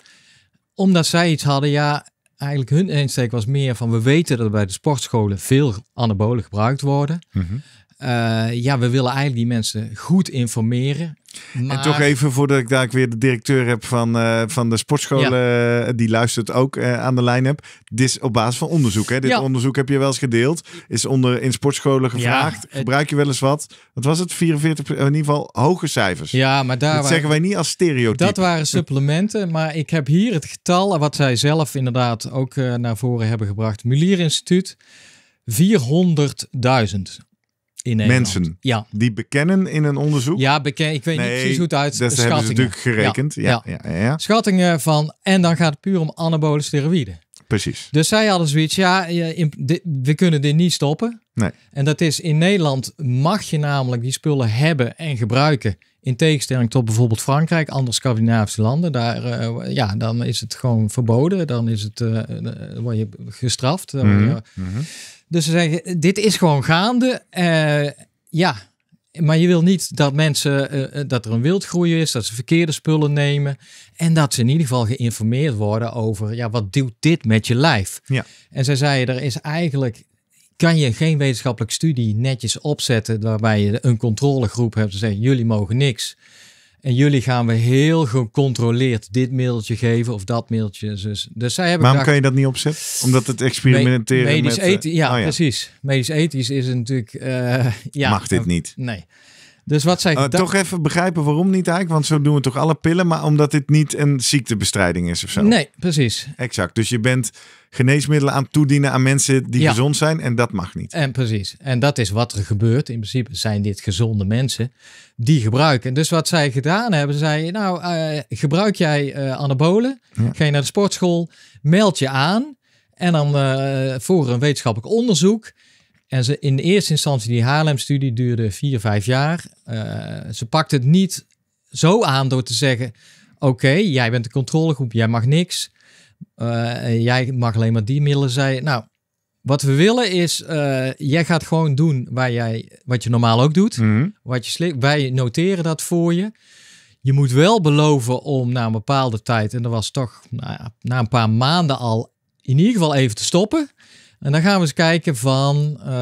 Speaker 3: Omdat zij iets hadden, ja, eigenlijk hun insteek was meer van... we weten dat bij de sportscholen veel anabolen gebruikt worden... Mhm. Eh, ja, we willen eigenlijk die mensen goed informeren. Maar... En toch even
Speaker 2: voordat ik daar weer de directeur heb van, eh, van de sportscholen, eh, die luistert ook aan de lijn heb. Dit is op basis van onderzoek. Hè? Dit onderzoek heb je wel eens gedeeld. Is onder in sportscholen gevraagd. Gebruik je wel eens wat? Wat was het? 44, in ieder geval hoge cijfers. Ja, maar daar dat waren, zeggen wij niet als stereotype. Dat waren
Speaker 3: supplementen, maar ik heb hier het getal, wat zij zelf inderdaad ook naar voren hebben gebracht. Mulier Instituut, 400.000. Mensen ja. die bekennen in een onderzoek? Ja, beken, ik weet niet precies hoe het uit. Dat schattingen. hebben ze natuurlijk gerekend. Ja, ja. ja, Schattingen van, en dan gaat het puur om anabole steroïden. Precies. Dus zij hadden zoiets, ja, eh, in, dit, we kunnen dit niet stoppen. Nee. En dat is in Nederland mag je namelijk die spullen hebben en gebruiken. In tegenstelling tot bijvoorbeeld Frankrijk, andere Scandinavische landen. Daar, eh, ja, dan is het gewoon verboden. Dan is het, uh, word je gestraft. Dus ze zeggen, dit is gewoon gaande. Eh, ja, maar je wil niet dat mensen, eh, eh, dat er een wildgroei is, dat ze verkeerde spullen nemen. En dat ze in ieder geval geïnformeerd worden over, ja, wat doet dit met je lijf? Ja. En zij zeiden, er is eigenlijk, kan je geen wetenschappelijke studie netjes opzetten waarbij je een controlegroep hebt en zeggen: jullie mogen niks. En jullie gaan we heel gecontroleerd dit mailtje geven of dat mailtje. Dus, dus zij hebben Waarom kan je dat niet
Speaker 2: opzetten? Omdat het experimenteren medisch met... Eh, ethisch, ja, oh ja,
Speaker 3: precies. Medisch ethisch is natuurlijk... Eh, ja, Mag dit niet? Nee. Dus wat zij. Oh, toch even begrijpen waarom niet
Speaker 2: eigenlijk, want zo doen we toch alle pillen, maar omdat dit niet een ziektebestrijding is of zo. Nee,
Speaker 3: precies. Exact.
Speaker 2: Dus je bent geneesmiddelen aan toedienen aan mensen die gezond zijn en dat mag niet.
Speaker 3: En precies. En dat is wat er gebeurt. In principe zijn dit gezonde mensen die gebruiken. dus wat zij gedaan hebben, zei: Nou, eh, gebruik jij eh, anabolen? Ga je naar de sportschool? Meld je aan. En dan eh, voor een wetenschappelijk onderzoek. En ze in eerste instantie, die Haarlem-studie duurde vier, vijf jaar. Eh, ze pakte het niet zo aan door te zeggen: Oké, jij bent de controlegroep, jij mag niks. Eh, jij mag alleen maar die middelen. Zij, nou, wat we willen is: eh, jij gaat gewoon doen waar jij, wat je normaal ook doet. Mhm. wat je wij noteren dat voor je. Je moet wel beloven om na een bepaalde tijd, en dat was toch nou, na een paar maanden al, in ieder geval even te stoppen. En dan gaan we eens kijken van eh,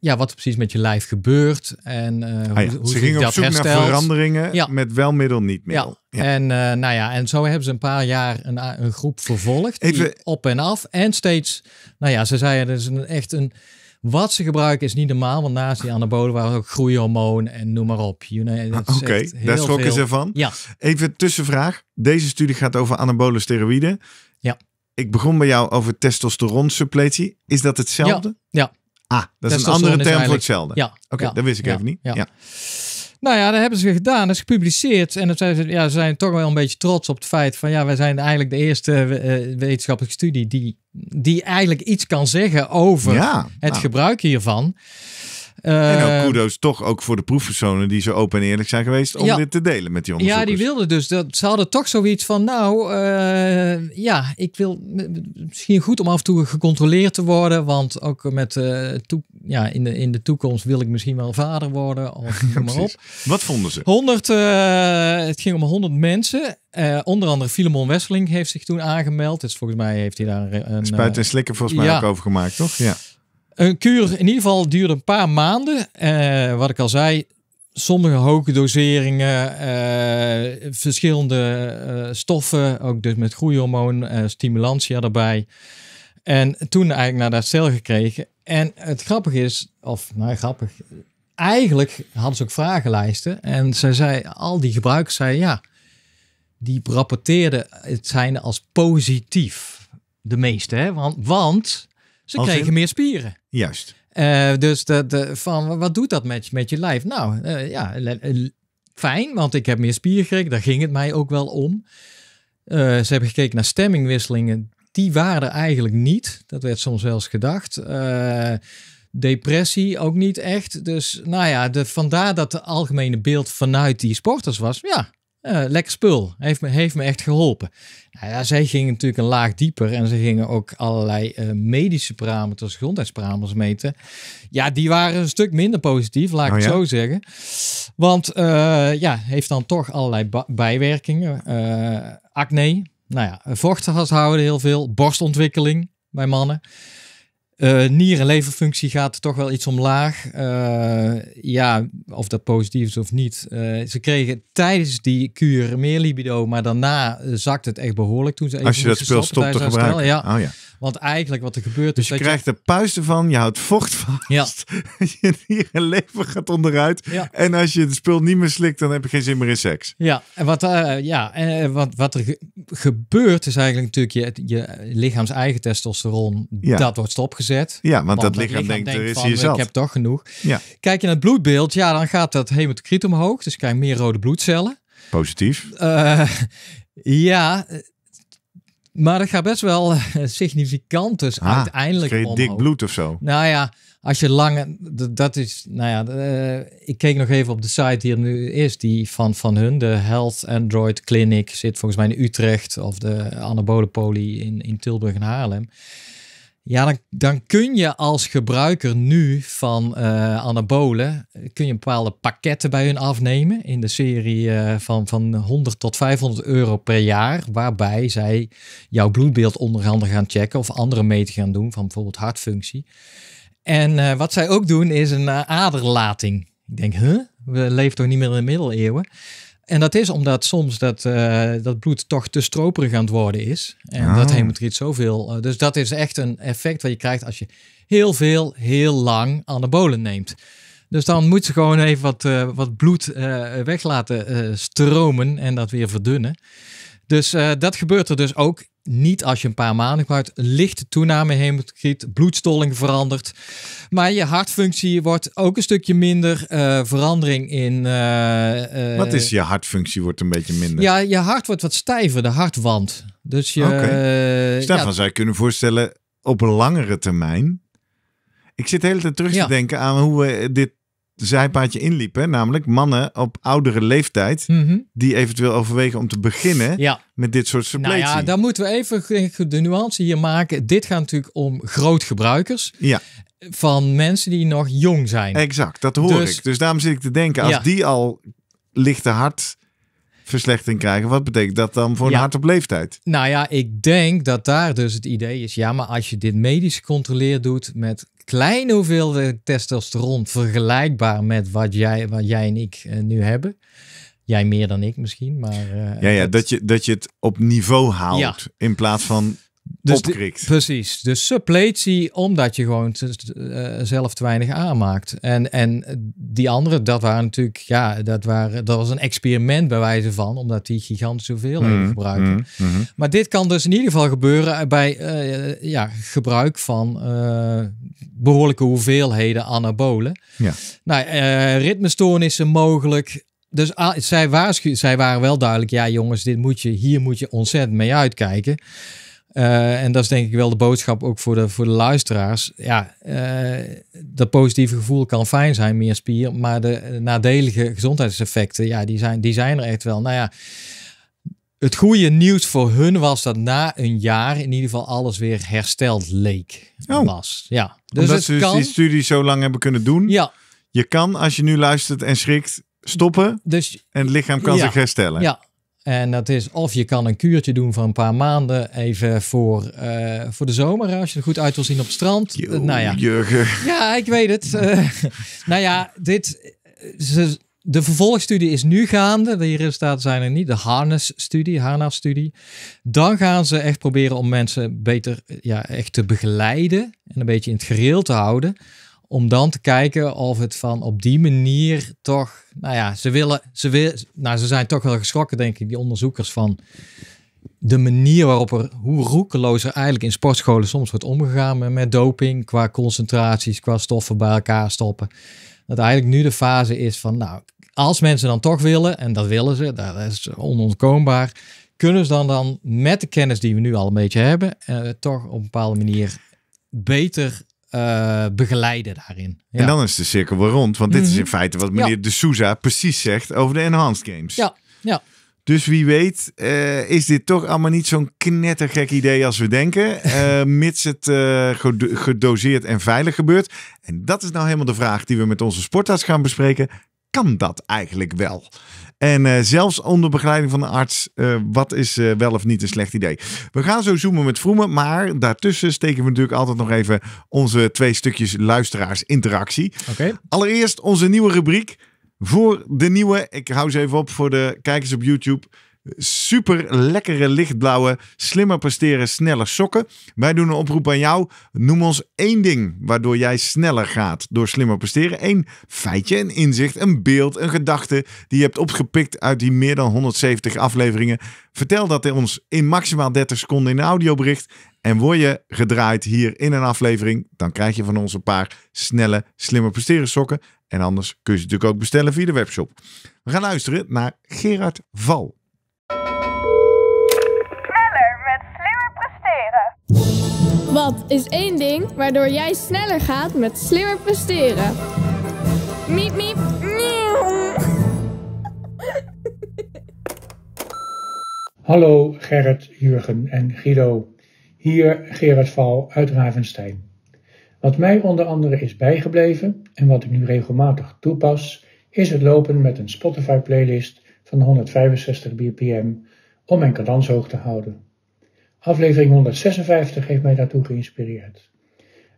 Speaker 3: ja, wat er precies met je lijf gebeurt. En uh, hoe, ze gingen op zoek naar veranderingen
Speaker 2: met wel middel, niet
Speaker 3: middel. Ja. En, eh, nou ja, en zo hebben ze een paar jaar een, een groep vervolgd. Even... Die op en af. En steeds, nou ja, ze zeiden dus echt een... Wat ze gebruiken is niet normaal, want naast die anabolen waren ook groeihormoon en noem maar op. Ah, oké, okay, daar schrokken ze van. Ja. Even tussenvraag. Deze studie gaat over anabole steroïden. Ja
Speaker 2: ik begon bij jou over testosteronsuppletie. Is dat hetzelfde? Ja. ja. Ah, dat is een andere term voor hetzelfde. Ja. Oké, dat wist ik even niet. Ja.
Speaker 3: Nou ja, dat hebben ze gedaan. Dat is gepubliceerd. En dat ja, ze zijn toch wel een beetje trots op het feit van... ja, wij zijn eigenlijk de eerste eh, eh, wetenschappelijke studie... Die, die eigenlijk iets kan zeggen over het nou. gebruik hiervan
Speaker 2: en ook eh, kudos toch ook voor de proefpersonen die zo open en eerlijk zijn geweest om dit te delen met die onderzoekers. Ja,
Speaker 3: die wilden dus. Dat, ze hadden toch zoiets van, nou eh, ja, ik wil misschien goed om af en toe gecontroleerd te worden, want ook met, eh, ja, in, de, in de toekomst wil ik misschien wel vader worden. Of, <laughs> maar op. Wat vonden ze? 100, het ging om 100 mensen onder andere Filemon Wesseling heeft zich toen aangemeld. Dus volgens mij heeft hij daar een... Spuit en slikken volgens mij ook over gemaakt, toch? Ja. Een kuur in ieder geval duurde een paar maanden. Eh, wat ik al zei, sommige hoge doseringen, eh, verschillende eh, stoffen, ook dus met groeihormoon, stimulantia erbij. En toen eigenlijk naar dat cel gekregen. En het grappige is, of nou grappig, eigenlijk hadden ze ook vragenlijsten. En zij zei, al die gebruikers zeiden ja, die rapporteerden het zijn als positief. De meeste, hè? Want, want ze kregen meer spieren. Juist. Eh, dus de, de, van, wat doet dat met, met je lijf? Nou, eh, ja, fijn, want ik heb meer spieren gekregen. Daar ging het mij ook wel om. Eh, ze hebben gekeken naar stemmingwisselingen. Die waren er eigenlijk niet. Dat werd soms wel eens gedacht. depressie ook niet echt. Dus nou ja, de, vandaar dat de algemene beeld vanuit die sporters was. Ja, uh, lekker spul. Heeft me, heeft me echt geholpen. Nou ja, zij gingen natuurlijk een laag dieper en ze gingen ook allerlei eh, medische parameters, gezondheidsparameters meten. Ja, die waren een stuk minder positief, laat ik oh het zo zeggen. Want uh, ja, heeft dan toch allerlei bijwerkingen. acne, nou ja, vasthouden heel veel, borstontwikkeling bij mannen. Uh, nier- en leverfunctie gaat toch wel iets omlaag. Eh, ja, of dat positief is of niet. Eh, ze kregen tijdens die kuur meer libido, maar daarna zakt het echt behoorlijk toen ze even Als je dat spul stopt te gebruiken. Ja. Oh, ja. Want eigenlijk wat er gebeurt dus is. je krijgt je... de puist van, je houdt vocht vast.
Speaker 2: Ja. <laughs> je leven gaat onderuit. En als je het spul niet meer slikt, dan heb je geen zin meer in seks.
Speaker 3: Ja, en wat, uh, ja, en eh, wat, wat er gebeurt is eigenlijk natuurlijk je, je lichaams eigen testosteron. Dat wordt stopgezet. Ja, want, dat lichaam, denkt, er eh, is van, hier zelf. Ik heb toch genoeg. Ja. Kijk je naar het bloedbeeld, ja, dan gaat dat hematocriet omhoog. Dus krijg je meer rode bloedcellen. Positief. <laughs> ja, maar dat gaat best wel eh, significant dus ah, uiteindelijk kreeg dik bloed of zo? Nou ja, als je lange, Dat is... Nou ja, eh, ik keek nog even op de site die er nu is. Die van, van hun, de Health Android Clinic. Zit volgens mij in Utrecht. Of de Anabole in, in Tilburg en Haarlem. Ja, dan, kun je als gebruiker nu van eh, anabolen, eh, kun je bepaalde pakketten bij hun afnemen in de serie eh, van, van 100 tot 500 euro per jaar, waarbij zij jouw bloedbeeld onderhanden gaan checken of andere meten gaan doen van bijvoorbeeld hartfunctie. En wat zij ook doen is een aderlating. Ik denk, huh? We leven toch niet meer in de middeleeuwen? En dat is omdat soms dat, eh, dat bloed toch te stroperig aan het worden is. En dat ah. hemetriet zoveel. Eh, dus dat is echt een effect wat je krijgt als je heel veel, heel lang anabolen neemt. Dus dan moet ze gewoon even wat, eh, wat bloed weg laten stromen en dat weer verdunnen. Dus dat gebeurt er dus ook niet als je een paar maanden gebruikt. Lichte toename heen, bloedstolling verandert. Maar je hartfunctie wordt ook een stukje minder. Eh, verandering in... Eh, eh, wat is je
Speaker 2: hartfunctie wordt een beetje minder?
Speaker 3: Ja, je hart wordt wat stijver, de hartwand. Dus je... Okay. ja,
Speaker 2: zou je kunnen voorstellen, op een langere termijn...
Speaker 3: Ik zit de hele tijd terug te
Speaker 2: denken aan hoe we dit zijpaadje inliepen. Namelijk mannen op oudere leeftijd. Mhm. Die eventueel overwegen om te beginnen met dit soort suppletie. Nou ja, dan
Speaker 3: moeten we even de nuance hier maken. Dit gaat natuurlijk om grootgebruikers. Ja. Van mensen die nog jong zijn. Exact, dat hoor dus ik. Dus daarom zit ik te denken, als die al lichte
Speaker 2: hartverslechting krijgen. Wat betekent dat dan voor een hart op leeftijd?
Speaker 3: Nou ja, ik denk dat daar dus het idee is. Ja, maar als je dit medisch gecontroleerd doet met kleine hoeveelheid testosteron vergelijkbaar met wat jij, wat jij en ik eh, nu hebben. Jij meer dan ik misschien, maar... Eh, ja, ja
Speaker 2: dat... je, dat je het op niveau haalt in plaats van
Speaker 3: dus opkrikt. De, precies. Dus suppletie, omdat je gewoon eh, zelf te weinig aanmaakt. En, en die andere, dat waren natuurlijk, ja, dat, waren, dat was een experiment bij wijze van, omdat die gigantische zoveel mm, gebruiken. Mhm, mhm. Maar dit kan dus in ieder geval gebeuren bij eh, ja, gebruik van eh, behoorlijke hoeveelheden anabolen. Ja. Nou, ritmestoornissen mogelijk, dus ah, zij, zij waren wel duidelijk, ja jongens, dit moet je, hier moet je ontzettend mee uitkijken. Eh, en dat is denk ik wel de boodschap ook voor de, voor de luisteraars. Ja, eh, dat positieve gevoel kan fijn zijn, meer spier. Maar de nadelige gezondheidseffecten, ja, die zijn, die zijn er echt wel. Nou ja, het goede nieuws voor hun was dat na een jaar in ieder geval alles weer hersteld leek. Oh. Was. Ja. Dus Omdat ze dus die studie zo lang
Speaker 2: hebben kunnen doen. Ja. Je kan, als je nu luistert en schrikt, stoppen. Dus, en het lichaam kan zich herstellen. Ja,
Speaker 3: en dat is of je kan een kuurtje doen van een paar maanden even voor, eh, voor de zomer. Als je er goed uit wil zien op het strand. Eh, nou ja. Jurgen. Ja, ik weet het. Eh, <laughs> nou ja, dit, de vervolgstudie is nu gaande. De resultaten zijn er niet. De harness-studie, harnas-studie. Dan gaan ze echt proberen om mensen beter ja, echt te begeleiden. En een beetje in het gereel te houden. Om dan te kijken of het van op die manier toch. Nou ja, ze willen. Ze, wil, nou, ze zijn toch wel geschrokken, denk ik, die onderzoekers van de manier waarop er, hoe roekeloos er eigenlijk in sportscholen soms wordt omgegaan met doping, qua concentraties, qua stoffen bij elkaar stoppen. Dat eigenlijk nu de fase is van, nou, als mensen dan toch willen, en dat willen ze, dat is onontkoombaar, kunnen ze dan, dan met de kennis die we nu al een beetje hebben, eh, toch op een bepaalde manier beter uh, begeleiden daarin. Ja. En dan is
Speaker 2: de cirkel weer rond, want dit is in mhm. feite wat meneer de Souza precies zegt over de enhanced games. Ja, ja. Dus wie weet eh, is dit toch allemaal niet zo'n knettergek idee als we denken. <laughs> Eh, mits het gedoseerd en veilig gebeurt. En dat is nou helemaal de vraag die we met onze sportarts gaan bespreken. Kan dat eigenlijk wel? En eh, zelfs onder begeleiding van de arts, eh, wat is eh, wel of niet een slecht idee. We gaan zo zoomen met Vroemen, maar daartussen steken we natuurlijk altijd nog even onze twee stukjes luisteraars interactie. Allereerst onze nieuwe rubriek voor de nieuwe, ik hou ze even op voor de kijkers op YouTube super lekkere lichtblauwe, slimmer presteren, sneller sokken. Wij doen een oproep aan jou. Noem ons één ding waardoor jij sneller gaat door slimmer presteren. Eén feitje, een inzicht, een beeld, een gedachte die je hebt opgepikt uit die meer dan 170 afleveringen. Vertel dat in ons in maximaal 30 seconden in een audiobericht. En word je gedraaid hier in een aflevering, dan krijg je van ons een paar snelle, slimmer presteren sokken. En anders kun je ze natuurlijk ook bestellen via de webshop. We gaan luisteren naar Gerard Val.
Speaker 3: Wat is één ding waardoor jij sneller gaat met slimmer presteren? Miep, miep, miep. Hallo Gerrit, Jurgen en Guido. Hier Gerard Val uit Ravenstein. Wat mij onder andere is bijgebleven en wat ik nu regelmatig toepas, is het lopen met een Spotify-playlist van 165 bpm om mijn cadans hoog te houden. Aflevering 156 heeft mij daartoe geïnspireerd.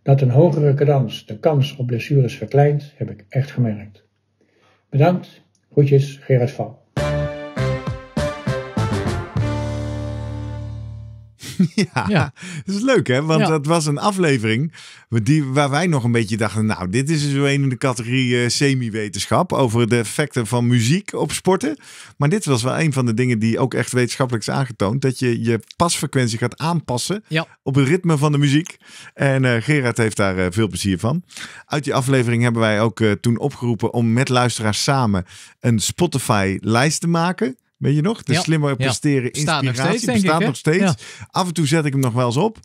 Speaker 3: Dat een hogere cadans de kans op blessures verkleint, heb ik echt gemerkt. Bedankt, groetjes Gerard Val.
Speaker 2: <laughs> ja, ja, dat is leuk hè, want dat was een aflevering die, waar wij nog een beetje dachten, nou dit is zo een in de categorie eh, semi-wetenschap over de effecten van muziek op sporten. Maar dit was wel een van de dingen die ook echt wetenschappelijk is aangetoond, dat je je pasfrequentie gaat aanpassen op het ritme van de muziek. En uh, Gerard heeft daar eh, veel plezier van. Uit die aflevering hebben wij ook toen opgeroepen om met luisteraars samen een Spotify-lijst te maken. Weet je nog? De ja. slimmer presteren, ja. inspiratie nog steeds. Bestaat nog steeds. Af en toe zet ik hem nog wel eens op.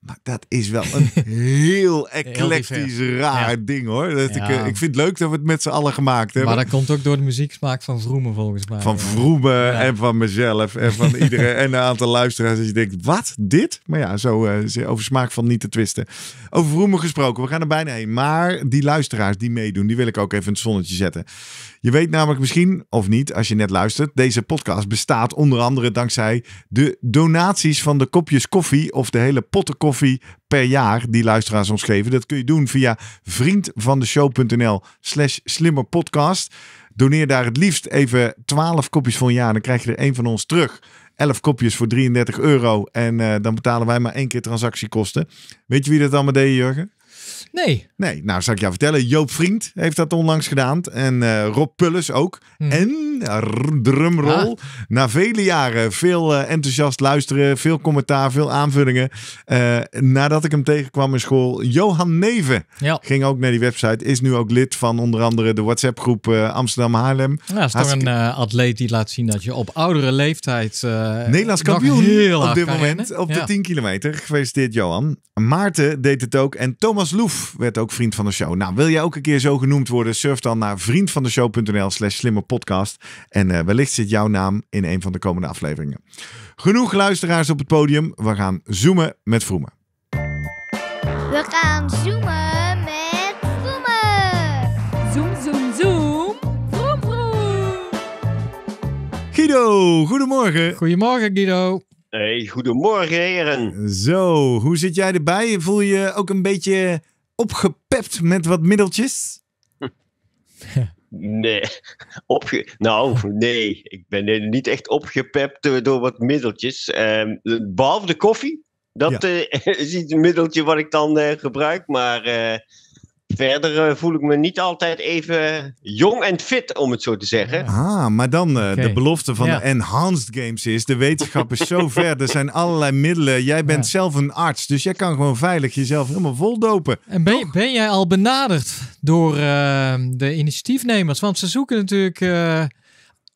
Speaker 2: Maar dat is wel een <laughs> heel eclectisch raar ding hoor. Dat ik, eh, ik
Speaker 3: vind het leuk dat we het met z'n allen gemaakt hebben. Maar dat komt ook door de muzieksmaak van Vroemen volgens mij. Van
Speaker 2: Vroemen en van mezelf en van <laughs> iedereen en een aantal luisteraars. Dat je denkt, wat? Dit? Maar ja, zo eh, over smaak van niet te twisten. Over Vroemen gesproken, we gaan er bijna heen. Maar die luisteraars die meedoen, die wil ik ook even in het zonnetje zetten. Je weet namelijk misschien, of niet, als je net luistert, deze podcast bestaat onder andere dankzij de donaties van de kopjes koffie of de hele potten koffie per jaar die luisteraars ons geven. Dat kun je doen via vriendvandeshow.nl slash slimmerpodcast. Doneer daar het liefst even 12 kopjes voor een jaar. Dan krijg je er één van ons terug. 11 kopjes voor 33 euro. En eh, dan betalen wij maar één keer transactiekosten. Weet je wie dat allemaal deed, Jurgen? Nee. Nee, nou zal ik jou vertellen. Joop Vriend heeft dat onlangs gedaan. En eh, Rob Pullus ook. Hmm. En, drumroll, ah. na vele jaren veel eh, enthousiast luisteren, veel commentaar, veel aanvullingen. Eh, nadat ik hem tegenkwam in school, Johan Neven ging ook naar die website. Is nu ook lid van onder andere de WhatsApp groep Amsterdam Haarlem. Ja, is toch een
Speaker 3: atleet die laat zien dat je op oudere leeftijd... Nederlands kampioen op dit moment. Op de 10 kilometer.
Speaker 2: Gefeliciteerd Johan. Maarten deed het ook. En Thomas werd ook vriend van de show. Nou, wil jij ook een keer zo genoemd worden? Surf dan naar vriendvandeshow.nl slash slimmerpodcast. En eh, wellicht zit jouw naam in een van de komende afleveringen. Genoeg luisteraars op het podium. We gaan zoomen met Vroemen.
Speaker 3: We gaan zoomen met Vroemen. Zoom, zoom, zoom. Vroom, vroom.
Speaker 2: Guido, goedemorgen. Goedemorgen, Guido. Hey, goedemorgen heren. Zo, hoe zit jij erbij? Voel je ook een beetje opgepept met wat middeltjes?
Speaker 1: <laughs> Nee, opge... nou nee, ik ben niet echt opgepept door wat middeltjes. Ehm, behalve de koffie. Dat eh, <laughs> is iets middeltje wat ik dan eh, gebruik, maar... Eh, verder eh, voel ik me niet altijd even jong en fit, om het zo te zeggen.
Speaker 2: Ah, maar dan eh, de belofte van de enhanced games is: de wetenschap is zo <laughs> ver, er zijn allerlei middelen. Jij bent zelf
Speaker 3: een arts, dus jij kan gewoon veilig
Speaker 2: jezelf helemaal voldopen.
Speaker 3: En ben, ben jij al benaderd door eh, de initiatiefnemers? Want ze zoeken natuurlijk uh,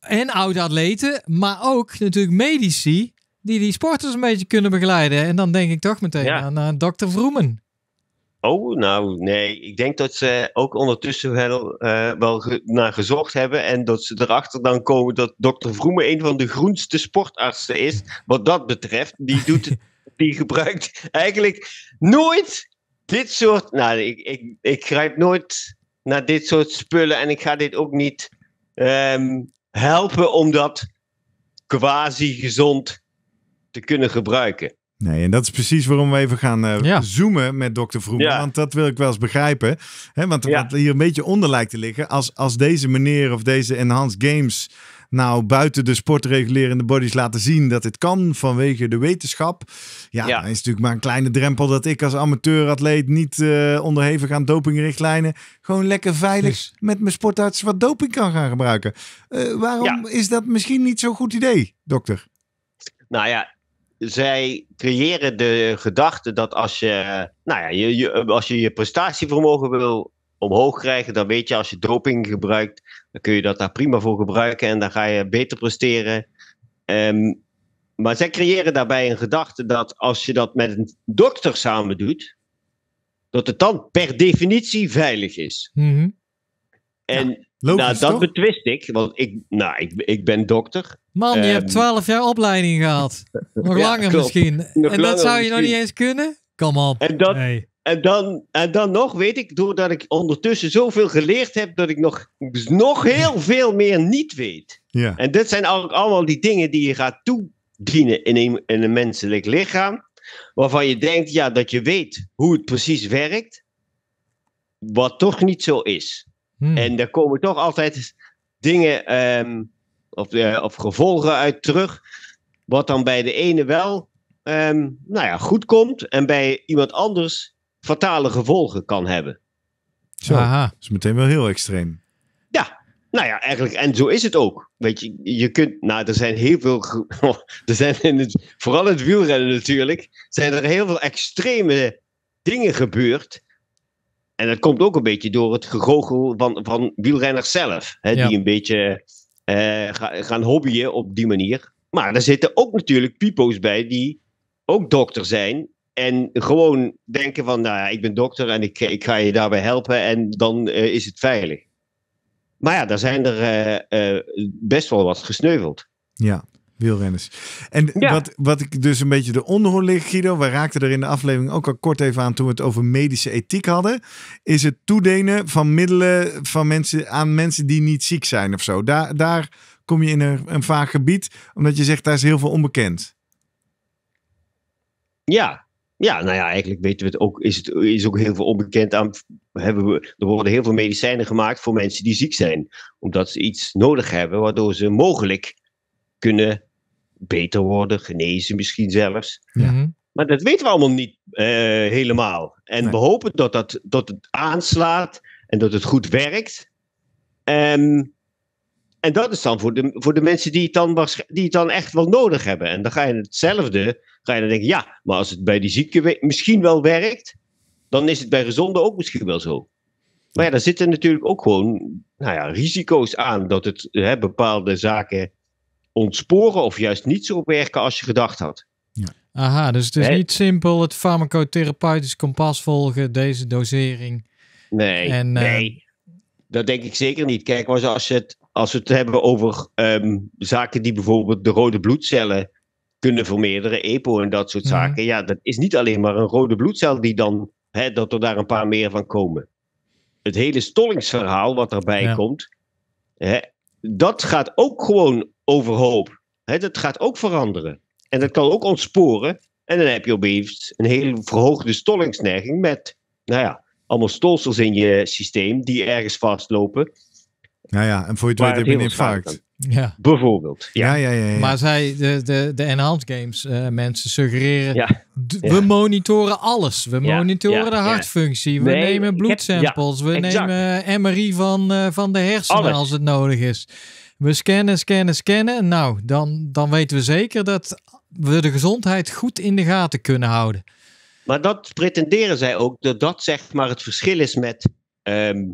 Speaker 3: en oude atleten, maar ook natuurlijk medici. Die die sporters een beetje kunnen begeleiden. En dan denk ik toch meteen aan dokter Vroemen.
Speaker 1: Oh, nou nee. Ik denk dat ze ook ondertussen wel, eh, wel naar gezocht hebben. En dat ze erachter dan komen dat dokter Vroemen een van de groenste sportartsen is. Wat dat betreft. Die, doet <laughs> die gebruikt eigenlijk nooit dit soort. Nou, ik, ik, ik grijp nooit naar dit soort spullen. En ik ga dit ook niet ehm, helpen om dat quasi gezond te kunnen gebruiken.
Speaker 2: Nee, en dat is precies waarom we even gaan eh, zoomen met dokter Vroemen. Want dat wil ik wel eens begrijpen. Hè? Want ja. wat hier een beetje onder lijkt te liggen. Als, als deze meneer of deze Enhanced Games nou buiten de sportregulerende bodies laten zien dat dit kan vanwege de wetenschap. Ja, is natuurlijk maar een kleine drempel dat ik als amateuratleet niet uh, onderhevig aan dopingrichtlijnen gewoon lekker veilig met mijn sportarts wat doping kan gaan gebruiken. Eh, waarom is dat misschien niet zo'n goed idee, dokter?
Speaker 1: Nou ja, zij creëren de gedachte dat als je nou ja, je, als je, je prestatievermogen wil omhoog krijgen, dan weet je als je doping gebruikt, dan kun je dat daar prima voor gebruiken en dan ga je beter presteren. Ehm, maar zij creëren daarbij een gedachte dat als je dat met een dokter samen doet, dat het dan per definitie veilig is. Mhm. En nou, dat betwist ik, want ik, nou, ik, ik ben dokter
Speaker 3: Man, je hebt 12 ehm, jaar opleiding gehad. <laughs> Nog langer misschien. en dat zou je nog niet eens
Speaker 1: kunnen? Kom op. En, en, dan, en dan nog weet ik, doordat ik ondertussen zoveel geleerd heb, dat ik nog, nog heel veel meer niet weet. Ja. En dit zijn ook allemaal die dingen die je gaat toedienen in een, in een menselijk lichaam. Waarvan je denkt ja, dat je weet hoe het precies werkt. Wat toch niet zo is. Hmm. En er komen toch altijd dingen. Ehm, of, gevolgen uit terug. Wat dan bij de ene wel ehm, nou ja, goed komt en bij iemand anders fatale gevolgen kan hebben.
Speaker 3: Zo, Aha.
Speaker 2: is meteen wel heel extreem.
Speaker 1: Ja, nou ja, eigenlijk, en zo is het ook. Weet je, je kunt, nou, er zijn heel veel, <laughs> er zijn in vooral in het wielrennen natuurlijk, zijn er heel veel extreme dingen gebeurd. En dat komt ook een beetje door het gegogel van, van wielrenners zelf, hè, die een beetje eh, gaan hobbyen op die manier. Maar er zitten ook natuurlijk pipo's bij die ook dokter zijn. En gewoon denken van, nou ja, ik ben dokter en ik, ik ga je daarbij helpen en dan eh, is het veilig. Maar ja, daar zijn er eh, best wel wat gesneuveld.
Speaker 2: Ja wielrenners. En wat, wat ik dus een beetje de onderhoor liggen, Guido, We raakten er in de aflevering ook al kort even aan toen we het over medische ethiek hadden, is het toedenen van middelen van mensen, aan mensen die niet ziek zijn of zo. Daar, daar kom je in een, een vaag gebied, omdat je zegt daar is heel veel onbekend.
Speaker 1: Ja, ja, nou ja, eigenlijk weten we het ook. Is, het, is ook heel veel onbekend aan. Hebben we, er worden heel veel medicijnen gemaakt voor mensen die ziek zijn. Omdat ze iets nodig hebben waardoor ze mogelijk kunnen beter worden, genezen misschien zelfs. Ja. Mhm. Maar dat weten we allemaal niet eh, helemaal. En we hopen dat, dat, dat het aanslaat en dat het goed werkt. Ehm, en dat is dan voor de, voor de mensen die het, dan, die het dan echt wel nodig hebben. En dan ga je hetzelfde, ga je dan denken, ja, maar als het bij die zieke misschien wel werkt, dan is het bij gezonde ook misschien wel zo. Maar ja, daar zitten natuurlijk ook gewoon nou ja, risico's aan dat het hè, bepaalde zaken ontsporen of juist niet zo werken als je gedacht had. Ja.
Speaker 3: Aha, dus het is niet simpel het farmacotherapeutisch kompas volgen, deze dosering.
Speaker 1: Nee, eh, nee. dat denk ik zeker niet. Kijk, als, het, als we het hebben over ehm, zaken die bijvoorbeeld de rode bloedcellen kunnen vermeerderen, EPO en dat soort mhm. zaken. Ja, dat is niet alleen maar een rode bloedcel die dan, hè, dat er daar een paar meer van komen. Het hele stollingsverhaal wat erbij komt, hè, dat gaat ook gewoon overhoop. He, dat gaat ook veranderen. En dat kan ook ontsporen. En dan heb je opeens een hele verhoogde stollingsneiging met, nou ja, allemaal stolsels in je systeem die ergens vastlopen. Nou ja, en voor je het een infarct. Ja. Bijvoorbeeld. Ja. Ja, ja, ja, Maar
Speaker 3: zij, de, de, de Enhanced Games eh, mensen suggereren, ja. we monitoren alles. We monitoren de hartfunctie, we nemen bloedsamples, we nemen MRI van, eh, van de hersenen als het nodig is. We scannen, scannen, scannen. Nou, dan, dan weten we zeker dat we de gezondheid goed in de gaten kunnen houden.
Speaker 1: Maar dat pretenderen zij ook, dat dat zeg maar het verschil is met ehm,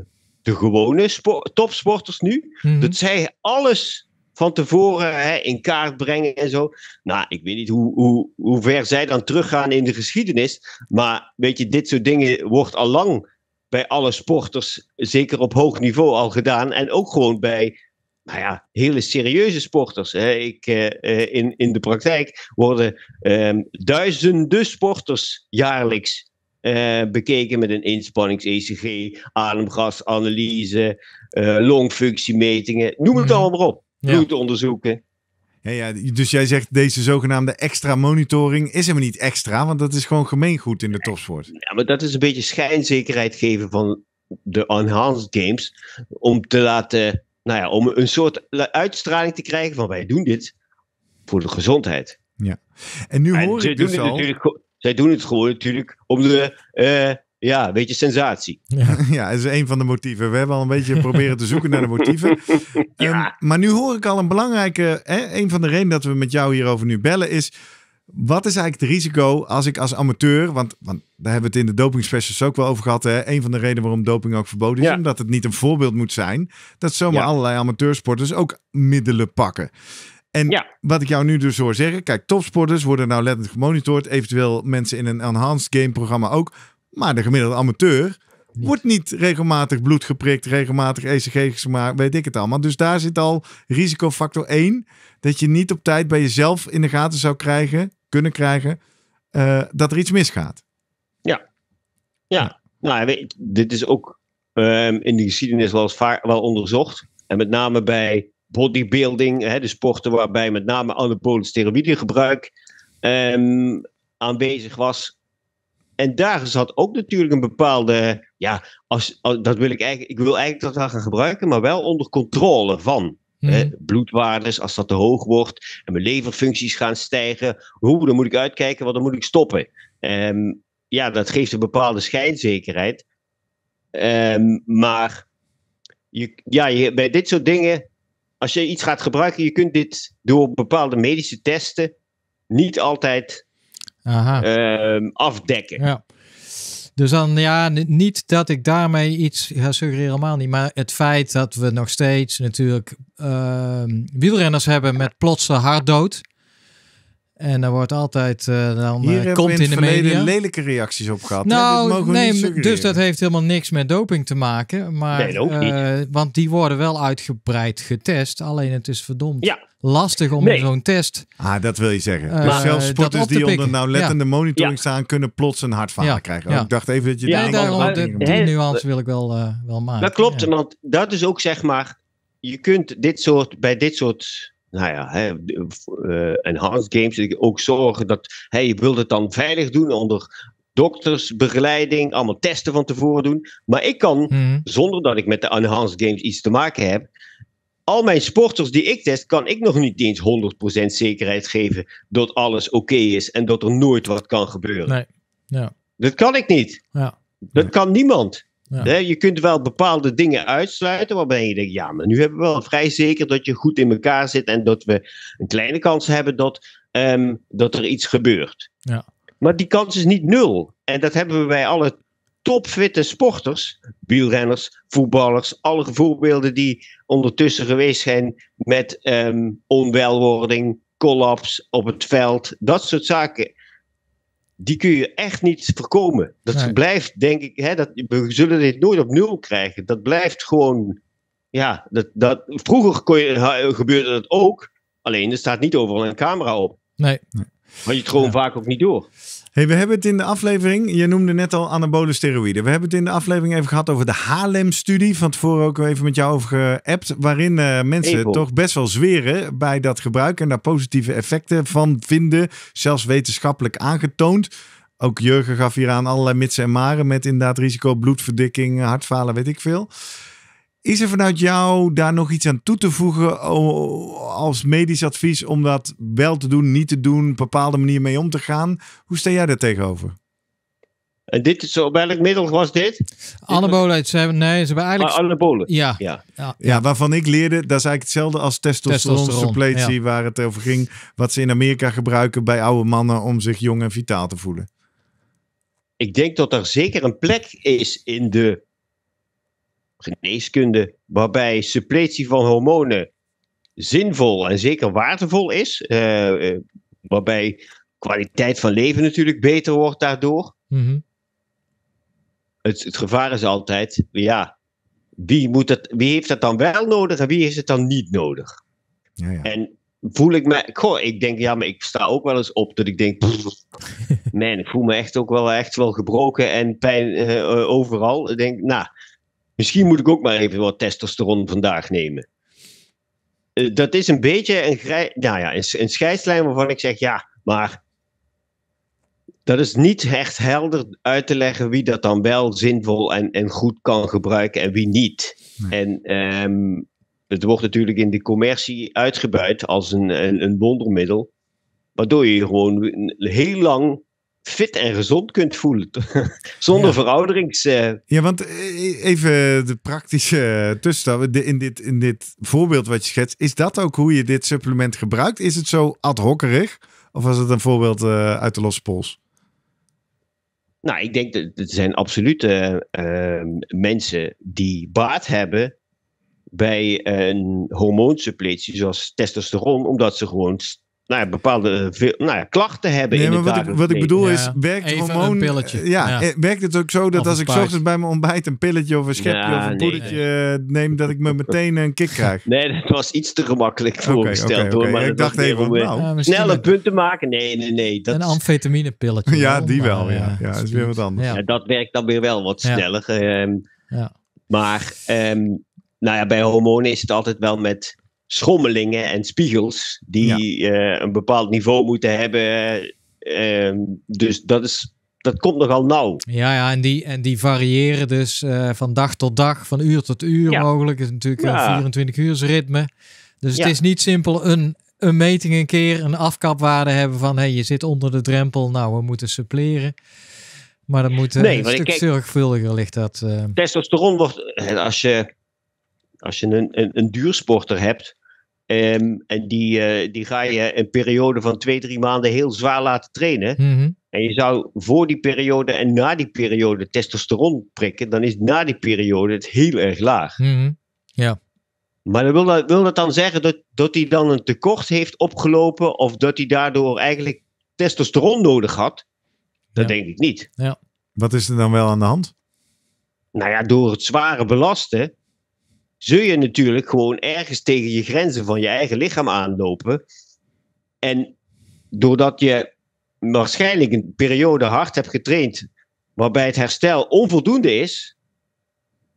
Speaker 1: de gewone topsporters nu. Mhm. Dat zij alles van tevoren hè, in kaart brengen en zo. Nou, ik weet niet hoe, hoe, hoe ver zij dan teruggaan in de geschiedenis. Maar weet je, dit soort dingen wordt al lang bij alle sporters, zeker op hoog niveau, al gedaan. En ook gewoon bij nou ja, hele serieuze sporters. Hè. Ik, eh, eh, in, in de praktijk worden ehm, duizenden sporters jaarlijks eh, bekeken met een inspannings-ECG, ademgasanalyse, longfunctiemetingen, noem het mhm. allemaal maar op. Bloedonderzoeken. Ja.
Speaker 2: Ja, dus jij zegt deze zogenaamde extra monitoring is helemaal niet extra, want dat is gewoon gemeengoed in de topsport. Ja,
Speaker 1: maar dat is een beetje schijnzekerheid geven van de Enhanced Games om te laten nou ja, om een soort uitstraling te krijgen van wij doen
Speaker 2: dit voor de gezondheid. Ja. En nu hoor ik dus
Speaker 1: zij doen het gewoon natuurlijk om de, eh, ja, een beetje sensatie. Ja.
Speaker 2: <laughs> ja, dat is een van de motieven. We hebben al een beetje <laughs> proberen te zoeken naar de motieven. ja. Ehm, maar nu hoor ik al een belangrijke, hè, een van de redenen dat we met jou hierover nu bellen is wat is eigenlijk het risico als ik als amateur, want, daar hebben we het in de doping ook wel over gehad. Hè? Een van de redenen waarom doping ook verboden is, ja. omdat het niet een voorbeeld moet zijn. Dat zomaar allerlei amateursporters ook middelen pakken. En wat ik jou nu dus hoor zeggen, kijk, topsporters worden nou lettend gemonitord. Eventueel mensen in een enhanced game programma ook. Maar de gemiddelde amateur wordt niet regelmatig bloed geprikt, regelmatig ECG's gemaakt, weet ik het allemaal. Dus daar zit al risicofactor 1, dat je niet op tijd bij jezelf in de gaten zou krijgen kunnen krijgen, eh, dat er iets misgaat.
Speaker 1: Ja, ja. Nou, weet, dit is ook um, in de geschiedenis wel, vaar, wel onderzocht. En met name bij bodybuilding, hè, de sporten waarbij met name anabole steroïdegebruik um, ehm, aanwezig was. En daar zat ook natuurlijk een bepaalde, ja, als, dat wil ik eigenlijk, ik wil eigenlijk dat gaan gebruiken, maar wel onder controle van. Mm. bloedwaardes, als dat te hoog wordt en mijn leverfuncties gaan stijgen, hoe, dan moet ik uitkijken, want dan moet ik stoppen. Um, ja, dat geeft een bepaalde schijnzekerheid. Ehm, maar je, ja, bij dit soort dingen, als je iets gaat gebruiken, je kunt dit door bepaalde medische testen niet altijd Aha. Ehm, afdekken. Ja.
Speaker 3: Dus dan ja, niet dat ik daarmee iets ga suggereren, helemaal niet. Maar het feit dat we nog steeds natuurlijk ehm, wielrenners hebben met plotse harddood. En daar wordt altijd uh, dan eh, Hier komt in, de media lelijke reacties op gehad. Nou, nee, dus dat heeft helemaal niks met doping te maken. Maar, nee, ook niet. Eh, want die worden wel uitgebreid getest. Alleen het is verdomd lastig om nee. zo'n test. Ah,
Speaker 2: dat wil je zeggen.
Speaker 3: dus zelfs sporters die onder nauwlettende ja. monitoring staan, kunnen plots een hartfalen krijgen. ik dacht even dat je. Ja, die nuance wil ik wel, wel maken. Dat
Speaker 1: klopt, want dat is ook zeg maar. Je kunt dit soort bij dit soort nou ja, hè, uh, enhanced games, ook zorgen dat je wilt het dan veilig doen onder doktersbegeleiding, allemaal testen van tevoren doen. Maar ik kan, mhm. zonder dat ik met de enhanced games iets te maken heb, al mijn sporters die ik test, kan ik nog niet eens 100% zekerheid geven dat alles oké is en dat er nooit wat kan gebeuren. Nee. Ja. Dat kan ik niet. Ja. Dat kan niemand. Ja. Je kunt wel bepaalde dingen uitsluiten waarbij je denkt, ja, maar nu hebben we wel vrij zeker dat je goed in elkaar zit en dat we een kleine kans hebben dat, ehm, dat er iets gebeurt. Ja. Maar die kans is niet nul. En dat hebben we bij alle topfitte sporters, wielrenners, voetballers, alle voorbeelden die ondertussen geweest zijn met ehm, onwelwording, collaps op het veld, dat soort zaken die kun je echt niet voorkomen. Dat blijft, denk ik, hè, dat, we zullen dit nooit op nul krijgen. Dat blijft gewoon, ja, dat, dat, vroeger kon je, gebeurde dat ook, alleen er staat niet overal een camera op. Nee. Want je het gewoon vaak ook niet door.
Speaker 2: Hey, we hebben het in de aflevering, je noemde net al anabole steroïden. We hebben het in de aflevering even gehad over de Haarlem-studie. Van tevoren ook even met jou over geappt. Waarin eh, mensen toch best wel zweren bij dat gebruik en daar positieve effecten van vinden. Zelfs wetenschappelijk aangetoond. Ook Jurgen gaf hier aan allerlei mitsen en maren met inderdaad risico, bloedverdikking, hartfalen, weet ik veel. Is er vanuit jou daar nog iets aan toe te voegen als medisch advies om dat wel te doen, niet te doen, bepaalde manier mee om te gaan? Hoe sta jij daar tegenover?
Speaker 3: En dit is zo, welk middel was dit? Anabolen, ze hebben, nee, ze waren eigenlijk... Ah,
Speaker 2: Ja. Ja. ja. ja. waarvan ik leerde, dat is eigenlijk hetzelfde als testosteron, ja. waar het over ging. Wat ze in Amerika gebruiken bij oude mannen om zich jong en vitaal te voelen.
Speaker 1: Ik denk dat er zeker een plek is in de geneeskunde, waarbij suppletie van hormonen zinvol en zeker waardevol is. Eh, eh, waarbij kwaliteit van leven natuurlijk beter wordt daardoor. Mhm. het, het, gevaar is altijd, ja, wie, moet dat, wie heeft dat dan wel nodig en wie heeft het dan niet nodig? Ja, ja. En voel ik me, goh, ik denk, ja, maar ik sta ook wel eens op dat ik denk, <laughs> man, ik voel me echt ook wel echt wel gebroken en pijn eh, overal. Ik denk, nou, Misschien moet ik ook maar even wat testosteron vandaag nemen. Eh, dat is een beetje een, grij nou ja, een, een scheidslijn waarvan ik zeg ja, maar dat is niet echt helder uit te leggen wie dat dan wel zinvol en, en goed kan gebruiken en wie niet. En ehm, het wordt natuurlijk in de commercie uitgebuit als een, een wondermiddel, waardoor je gewoon heel lang fit en gezond
Speaker 2: kunt voelen. <laughs> Zonder ja.
Speaker 1: verouderings. Eh,
Speaker 2: ja, want eh, even de praktische tussenstap. In dit, in dit voorbeeld wat je schetst, is dat ook hoe je dit supplement gebruikt? Is het zo ad hockerig? Of was het een voorbeeld eh, uit de losse pols?
Speaker 1: Nou, ik denk dat er zijn absoluut uh, ehm, mensen die baat hebben bij een hormoonsuppletie zoals testosteron, omdat ze gewoon nou ja, bepaalde eh, veel, nou ja, klachten hebben. Nee, maar wat, ik, wat ik bedoel is, werkt Even hormoon... Ja, eh,
Speaker 2: werkt het ook zo dat als ik ochtends bij mijn ontbijt een pilletje of een schepje of een poedertje eh, neem, dat ik me meteen een kick krijg?
Speaker 1: Nee, dat was iets te gemakkelijk voorgesteld okay, hoor. Maar ik dacht even, nou, snelle
Speaker 2: punten maken? Nee, nee, nee. Dat... Een pilletje. Ja, die wel.
Speaker 1: Ja, ja, dat is weer wat anders. dat werkt dan weer wel wat sneller. Ehm. maar, ehm, nou ja, bij hormonen is het altijd wel met schommelingen en spiegels die eh, een bepaald niveau moeten hebben. Eh, dus dat is dat komt nogal nauw.
Speaker 3: Ja, ja en, die, en die variëren dus eh, van dag tot dag, van uur tot uur mogelijk. Het is natuurlijk een 24 uur ritme. Dus het is niet simpel een, een meting een keer, een afkapwaarde hebben van... hey, je zit onder de drempel, nou, we moeten suppleren. Maar dat moet nee, een stuk kijk, zorgvuldiger ligt dat.
Speaker 1: Testosteron wordt, als je als je een, een, een duursporter hebt, ehm, en die, eh, die ga je een periode van twee, drie maanden heel zwaar laten trainen. Mhm. En je zou voor die periode en na die periode testosteron prikken, dan is na die periode het heel erg laag.
Speaker 3: Mhm. Ja.
Speaker 1: Maar wil, dat, wil dat dan zeggen dat, dat hij dan een tekort heeft opgelopen of dat hij daardoor eigenlijk testosteron nodig had? Dat denk ik niet.
Speaker 2: Ja. Wat is er dan wel aan de hand?
Speaker 1: Nou ja, door het zware belasten zul je natuurlijk gewoon ergens tegen je grenzen van je eigen lichaam aanlopen. En doordat je waarschijnlijk een periode hard hebt getraind, waarbij het herstel onvoldoende is,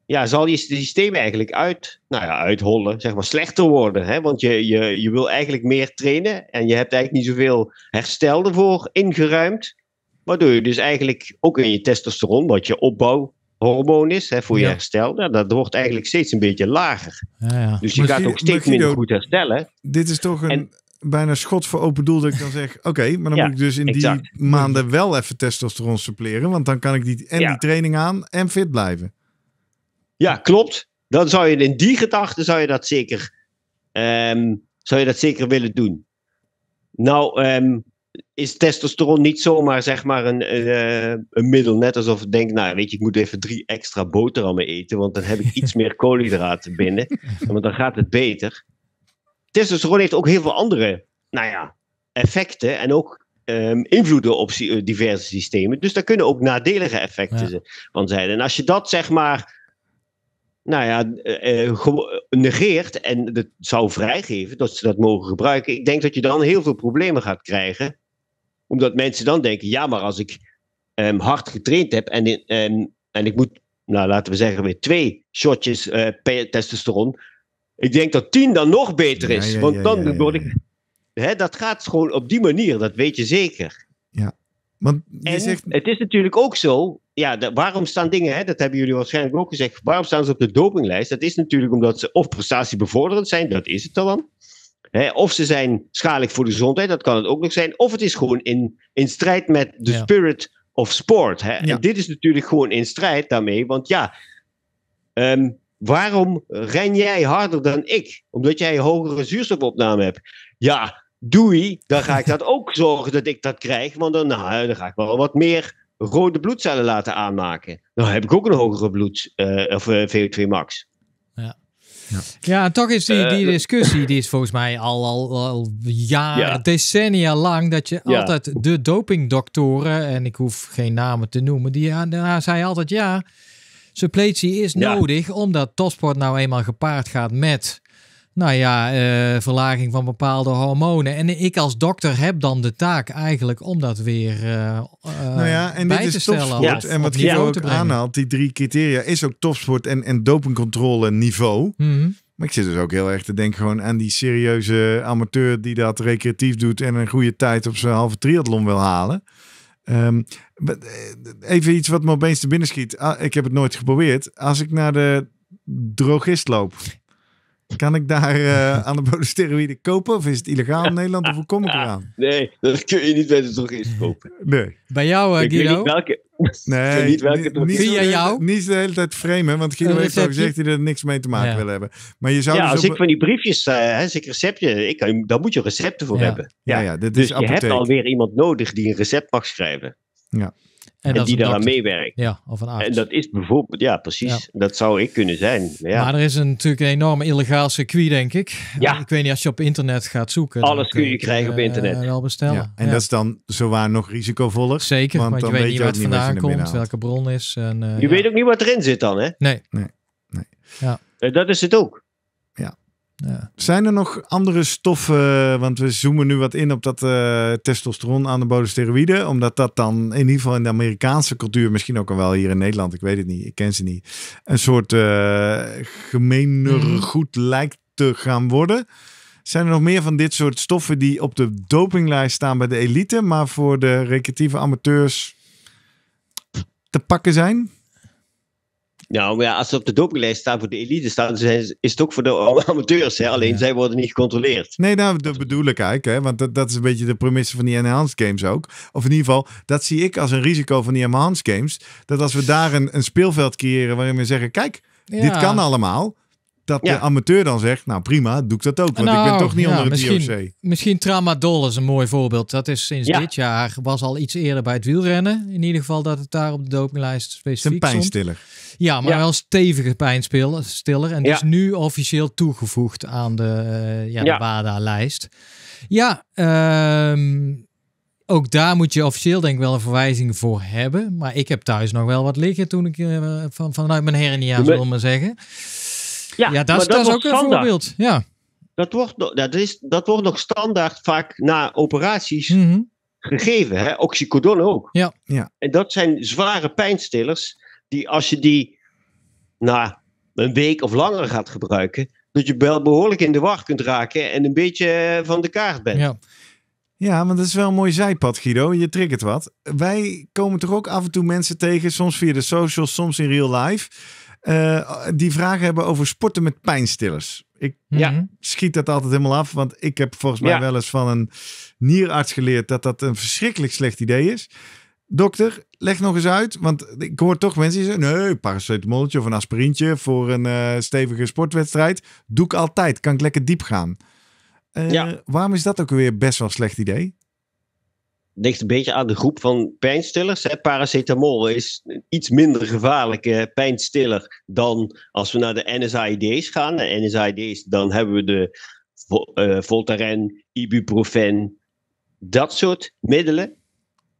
Speaker 1: ja, zal je systeem eigenlijk uit, nou ja, uithollen, zeg maar, slechter worden. Hè? Want je, je, je wil eigenlijk meer trainen en je hebt eigenlijk niet zoveel herstel ervoor ingeruimd. Waardoor je dus eigenlijk ook in je testosteron, wat je opbouw hormoon is hè, voor je herstel, nou, dat wordt eigenlijk steeds een beetje lager.
Speaker 3: Ja, ja. Dus je gaat ook steeds minder goed
Speaker 1: herstellen.
Speaker 2: Dit is toch een bijna schot voor open doel dat ik dan zeg: oké, maar dan moet ik dus in die maanden wel even testosteron suppleren, want dan kan ik die, en die training aan en fit blijven. Ja, klopt.
Speaker 1: Dan zou je in die gedachte zou je dat zeker, ehm, zou je dat zeker willen doen. Nou, um, is testosteron niet zomaar zeg maar een, eh, een middel. Net alsof ik denk, nou weet je, ik moet even drie extra boterhammen eten, want dan heb ik iets meer <laughs> koolhydraten binnen. Want dan gaat het beter. Testosteron heeft ook heel veel andere, nou ja, effecten en ook ehm, invloeden op eh, diverse systemen. Dus daar kunnen ook nadelige effecten van zijn. En als je dat zeg maar nou ja, eh, eh, negeert en dat zou vrijgeven dat ze dat mogen gebruiken. Ik denk dat je dan heel veel problemen gaat krijgen. Omdat mensen dan denken, ja, maar als ik ehm, hard getraind heb en, um, en ik moet, nou laten we zeggen, weer twee shotjes uh, testosteron. Ik denk dat tien dan nog beter is. want dan word ik. Hè, dat gaat gewoon op die manier, dat weet je zeker.
Speaker 2: Ja. Want je en zegt...
Speaker 1: Het is natuurlijk ook zo ja, waarom staan dingen, hè, dat hebben jullie waarschijnlijk ook gezegd, waarom staan ze op de dopinglijst? Dat is natuurlijk omdat ze of prestatiebevorderend zijn, dat is het dan. Hè, of ze zijn schadelijk voor de gezondheid, dat kan het ook nog zijn. Of het is gewoon in, in strijd met de spirit of sport. Hè. En dit is natuurlijk gewoon in strijd daarmee, want ja, ehm, waarom ren jij harder dan ik? Omdat jij een hogere zuurstofopname hebt. Ja, doei, dan ga ik <laughs> dat ook zorgen dat ik dat krijg, want dan, nou, dan ga ik wel wat meer rode bloedcellen laten aanmaken. Dan heb ik ook een hogere bloed, uh, of eh, VO2 max.
Speaker 3: Ja. Ja. ja, toch is die, die eh, discussie, die is volgens mij al, al, al jaren, decennia lang, dat je altijd de dopingdoktoren, en ik hoef geen namen te noemen, die daarna zei altijd ja, suppletie is nodig, omdat topsport nou eenmaal gepaard gaat met nou ja, eh, verlaging van bepaalde hormonen. En ik als dokter heb dan de taak eigenlijk om dat weer uh, nou ja, en bij dit te is stellen. En wat Guido ook aanhaalt,
Speaker 2: die drie criteria, is ook topsport en, en dopingcontrole niveau. Mhm. Maar ik zit dus ook heel erg te denken gewoon aan die serieuze amateur die dat recreatief doet en een goede tijd op zijn halve triathlon wil halen. Ehm, even iets wat me opeens te binnen schiet. Ah, ik heb het nooit geprobeerd. Als ik naar de drogist loop. Kan ik daar uh, eh, anabole steroïden kopen? Of is het illegaal in <laughs> Nederland? Of hoe kom ik eraan?
Speaker 1: Nee, dat kun je niet bij de eens kopen.
Speaker 2: Nee. Bij jou, uh, Guido? niet
Speaker 1: welke. Nee, niet welke niet, jou?
Speaker 2: Niet de hele tijd framen, want Guido heeft al gezegd dat hij er niks mee te maken ja. wil hebben.
Speaker 1: Maar je zou ja, dus als ik van die briefjes, uh, als ik receptje, ik, daar moet je recepten voor hebben. Ja, ja, dit dus je hebt alweer iemand nodig die een recept mag schrijven.
Speaker 2: Ja. En,
Speaker 1: en die daaraan meewerkt. Ja, of een En dat is bijvoorbeeld, ja, precies. Dat zou ik kunnen zijn. Maar, ja. maar er is
Speaker 3: een, natuurlijk een enorm illegaal circuit, denk ik. Ja. Ik weet niet, als je op internet gaat zoeken. Alles kun je, krijgen op eh, internet. wel bestellen. Ja. En dat is
Speaker 2: dan zowaar nog risicovoller. Zeker, want, dan je weet, je niet waar het vandaan komt, welke bron is. En, eh, je
Speaker 1: weet ook niet wat erin zit dan, hè?
Speaker 2: Nee. nee.
Speaker 3: nee. Ja.
Speaker 1: Eh, dat is het ook.
Speaker 2: Ja. Zijn er nog andere stoffen, want we zoomen nu wat in op dat eh, testosteron aan de steroïden, omdat dat dan in ieder geval in de Amerikaanse cultuur, misschien ook al wel hier in Nederland, ik weet het niet, ik ken ze niet, een soort uh, eh, gemeener mhm. goed lijkt te gaan worden. Zijn er nog meer van dit soort stoffen die op de dopinglijst staan bij de elite, maar voor de recreatieve amateurs te pakken zijn?
Speaker 1: Nou maar ja, als ze op de dopinglijst staan voor de elite staan, is het ook voor de amateurs. Hè? Alleen zij worden niet gecontroleerd.
Speaker 2: Nee, nou, dat bedoel ik eigenlijk. Hè? Want dat, dat is een beetje de premisse van die enhanced games ook. Of in ieder geval, dat zie ik als een risico van die enhanced games. Dat als we daar een, een speelveld creëren waarin we zeggen, kijk, dit kan allemaal dat de amateur dan zegt, nou prima, doe ik dat ook, want ik ben nou, toch niet onder het IOC.
Speaker 3: Misschien Tramadol is een mooi voorbeeld. Dat is sinds dit jaar, was al iets eerder bij het wielrennen. In ieder geval dat het daar op de dopinglijst specifiek een pijnstiller. Stond. Ja, maar wel stevige pijnstiller. En is dus nu officieel toegevoegd aan de, eh, ja, de WADA-lijst. Ja, ehm, ook daar moet je officieel denk ik wel een verwijzing voor hebben. Maar ik heb thuis nog wel wat liggen toen ik eh, van, vanuit mijn hernia, zullen we maar zeggen. Ja, dat, is, ook een voorbeeld.
Speaker 2: Ja.
Speaker 1: Dat, wordt, dat, is, dat wordt nog standaard vaak na operaties mhm. gegeven. Hè? Oxycodon ook. Ja, ja. En dat zijn zware pijnstillers die als je die na een week of langer gaat gebruiken, dat je wel behoorlijk in de war kunt raken en een beetje eh, van de kaart bent.
Speaker 2: Ja. Ja, maar dat is wel een mooi zijpad, Guido. Je triggert wat. Wij komen toch ook af en toe mensen tegen, soms via de socials, soms in real life. Eh, die vragen hebben over sporten met pijnstillers. Ik ja. Mhm. schiet dat altijd helemaal af, want ik heb volgens mij wel eens van een nierarts geleerd dat dat een verschrikkelijk slecht idee is. Dokter, leg nog eens uit, want ik hoor toch mensen die zeggen: nee, paracetamolletje of een aspirintje voor een eh, stevige sportwedstrijd. Doe ik altijd, kan ik lekker diep gaan. Eh, waarom is dat ook weer best wel een slecht idee?
Speaker 1: ligt een beetje aan de groep van pijnstillers. Paracetamol is een iets minder gevaarlijke eh, pijnstiller dan als we naar de NSAID's gaan. De NSAID's, dan hebben we de uh, Voltaren, ibuprofen, dat soort middelen.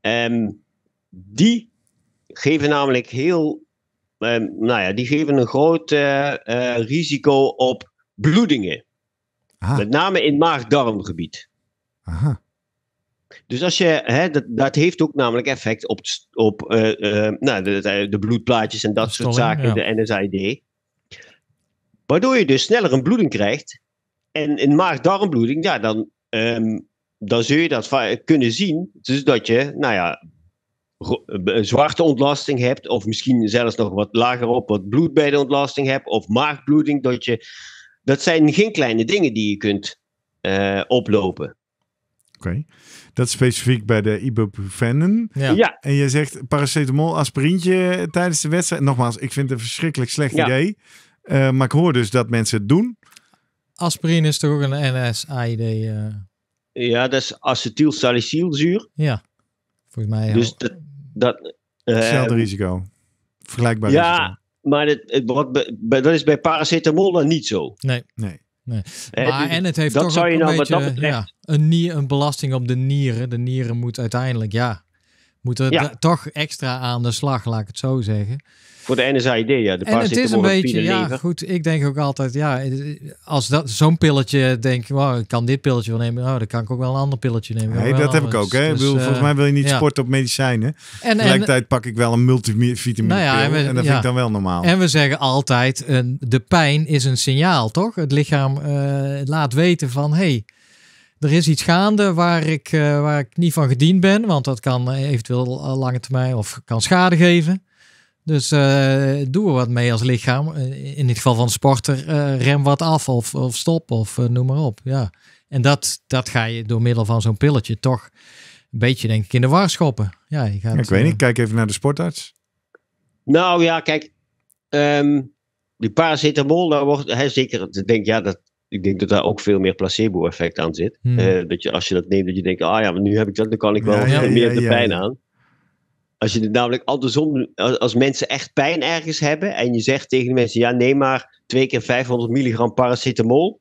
Speaker 1: Um, die geven namelijk heel, ehm, nou ja, die geven een groot eh, risico op bloedingen. Ah. Met name in maag-darmgebied. Aha. Dus als je, hè, dat, dat heeft ook namelijk effect op, op eh, eh, nou, de, de, bloedplaatjes en dat soort zaken, de NSAID. Waardoor je dus sneller een bloeding krijgt. En in maag-darmbloeding, ja, dan, ehm, dan zul je dat kunnen zien. Dus dat je, nou ja, zwarte ontlasting hebt, of misschien zelfs nog wat lager op wat bloed bij de ontlasting hebt, of maagbloeding. Dat, je, dat zijn geen kleine dingen die je kunt eh, oplopen.
Speaker 2: Oké. Dat is specifiek bij de ibuprofenen. Ja. En je zegt paracetamol, aspirintje tijdens de wedstrijd. Nogmaals, ik vind het een verschrikkelijk slecht idee. Eh, maar ik hoor dus dat mensen het doen.
Speaker 3: Aspirine is toch ook een NSAID? Uh... Eh?
Speaker 2: Ja, dat is acetylsalicylzuur.
Speaker 3: Ja, volgens mij. Dus
Speaker 2: dat... dat uh, Hetzelfde risico. Vergelijkbaar
Speaker 1: Ja, risico. maar het, dat is bij paracetamol
Speaker 3: dan niet zo. Nee. Nee. Eh, maar, dus en het heeft toch ook je een, beetje, een, een belasting op de nieren. De nieren moet uiteindelijk, ja, moeten toch extra aan de slag, laat ik het zo zeggen.
Speaker 1: Voor de NSAID, ja. De en het is een beetje, ja,
Speaker 3: goed. Ik denk ook altijd, ja, eh, als dat zo'n pilletje denk, wow, ik kan dit pilletje wel nemen, nou, dan kan ik ook wel een ander pilletje nemen. Nee, dat heb ik dus- ook. Hè? Dus, eh, volgens mij wil je niet sporten op medicijnen. En, Tegelijkertijd pak
Speaker 2: ik wel een multivitamine nou en, we, dat vind ik dan wel normaal.
Speaker 3: En we zeggen altijd, de pijn is een signaal, toch? Het lichaam eh, laat weten van, hey, er is iets gaande waar ik, waar ik niet van gediend ben, want dat kan eventueel lange termijn of kan schade geven. Dus uh, doen we wat mee als lichaam. Eh, in het geval van sporter, eh, rem wat af of, of stop of noem maar op. Ja. En dat, dat ga je door middel van zo'n pilletje toch een beetje denk ik in de war schoppen. Ja, ik weet niet, kijk even naar de sportarts.
Speaker 1: Nou ja, kijk, um, die paracetamol, daar wordt hij zeker, ik denk, ja, dat, ik denk dat daar ook veel meer placebo-effect aan zit. Hmm. dat je als je dat neemt, dat je denkt, ah ja, maar nu heb ik dat, dan kan ik wel <laughs> meer de pijn aan. Als je het namelijk andersom, als mensen echt pijn ergens hebben en je zegt tegen de mensen: ja, neem maar twee keer 500 milligram paracetamol,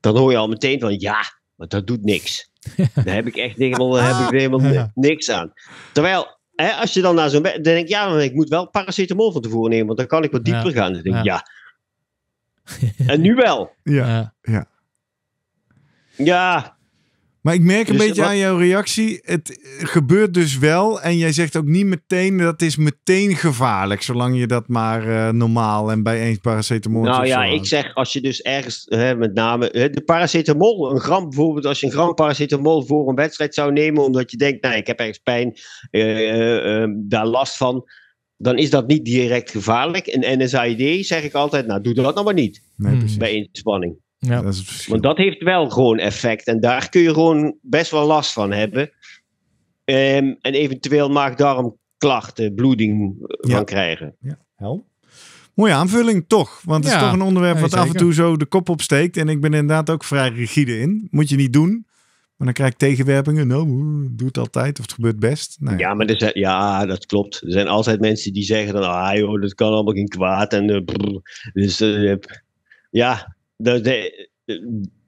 Speaker 1: dan hoor je al meteen van: ja, maar dat doet niks. <laughs> Daar heb ik echt helemaal, heb ik ah. helemaal niks aan. Terwijl, hè, als je dan naar zo'n bed, dan denk ik: ja, ik moet wel paracetamol van tevoren nemen, want dan kan ik wat dieper gaan. Dan denk ik: ja. <laughs>
Speaker 2: En nu wel. Ja. ja. Ja, maar ik merk een dus beetje aan jouw reactie. Het gebeurt dus wel. En jij zegt ook niet meteen dat is meteen gevaarlijk. Zolang je dat maar eh, normaal en bij paracetamol. Nou ja, ik
Speaker 1: zeg als je dus ergens, hè, met name hè, de paracetamol, een gram bijvoorbeeld. Als je een gram paracetamol voor een wedstrijd zou nemen. omdat je denkt, nou ik heb ergens pijn, eh, eh, daar last van dan is dat niet direct gevaarlijk. En NSAID zeg ik altijd, nou doe dat nou maar niet. Nee, hmm. bij inspanning.
Speaker 2: Ja. Dat is
Speaker 1: Want dat heeft wel gewoon effect. En daar kun je gewoon best wel last van hebben. Ehm, en eventueel maag-darmklachten, bloeding eh, van krijgen. Ja, helm.
Speaker 2: Mooie aanvulling, toch? Want het is toch een onderwerp wat af en toe zo de kop opsteekt. En ik ben inderdaad ook vrij rigide in. Moet je niet doen. Maar dan krijg ik tegenwerpingen. Nou, doe het altijd. Of het gebeurt best. Nee.
Speaker 1: Nou ja, maar er ja, dat klopt. Er zijn altijd mensen die zeggen dan... Ah joh, dat kan allemaal geen kwaad. En eh, dus... Eh, ja, dus eh,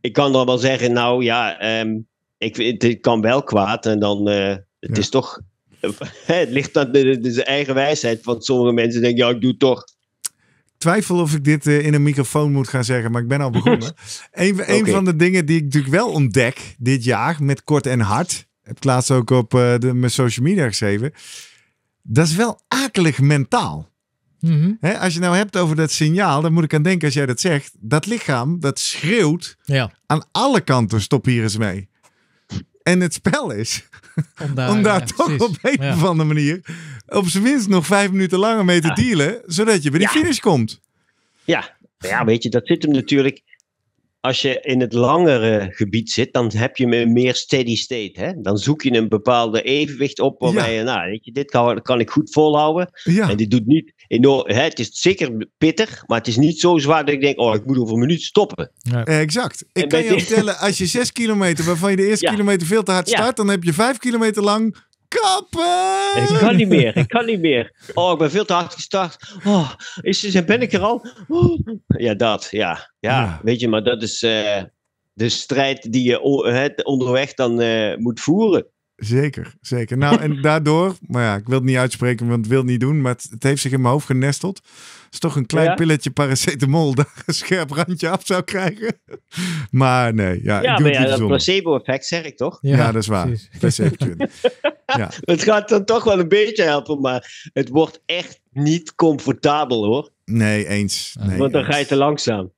Speaker 1: ik kan dan wel zeggen, nou ja, um, ik, het, het, kan wel kwaad. En dan, uh, het is toch, <laughs> het ligt aan de, eigen wijsheid. Want sommige mensen denken, ja, ik doe het toch.
Speaker 2: Twijfel of ik dit eh, in een microfoon moet gaan zeggen, maar ik ben al begonnen. <laughs> een, van de dingen die ik natuurlijk wel ontdek dit jaar met kort en hard. Heb ik laatst ook op de, mijn social media geschreven. Dat is wel akelig mentaal. Mhm. als je nou hebt over dat signaal, dan moet ik aan denken als jij dat zegt. Dat lichaam, dat schreeuwt ja. aan alle kanten stop hier eens mee. En het spel is <laughs>
Speaker 3: om daar, toch op een ja. of
Speaker 2: andere manier op zijn minst nog vijf minuten langer mee te dealen, zodat je bij die finish komt.
Speaker 1: Ja. ja, weet je, dat zit hem natuurlijk als je in het langere gebied zit, dan heb je een meer steady state. Hè? Dan zoek je een bepaalde evenwicht op waarbij je, nou, weet je, dit kan, kan ik goed volhouden. En dit doet niet hè, het is zeker pittig, maar het is niet zo zwaar dat ik denk, oh, ik moet over een minuut stoppen. Ja.
Speaker 2: Exact. Ik en kan je vertellen, als je zes kilometer, waarvan je de eerste kilometer veel te hard start, dan heb je vijf kilometer lang kappen! Ik kan niet meer, ik kan
Speaker 1: niet meer. Oh, ik ben veel te hard gestart. Oh, is, is, ben ik er al? Oh. Ja, dat, ja. ja. weet je, maar dat is eh, de strijd die je onderweg dan eh, moet voeren.
Speaker 2: Zeker, zeker. Nou, en <laughs> daardoor, maar ja, ik wil het niet uitspreken, want ik wil het niet doen, maar het heeft zich in mijn hoofd genesteld is toch een klein pilletje paracetamol daar een scherp randje af zou krijgen. Maar nee, ja. Ja, maar ja, dat
Speaker 1: placebo-effect zeg ik toch? Ja, dat is
Speaker 2: waar. <laughs> ja.
Speaker 1: Het gaat dan toch wel een beetje helpen, maar het wordt echt niet comfortabel hoor. Nee, eens. Want dan ga je te langzaam.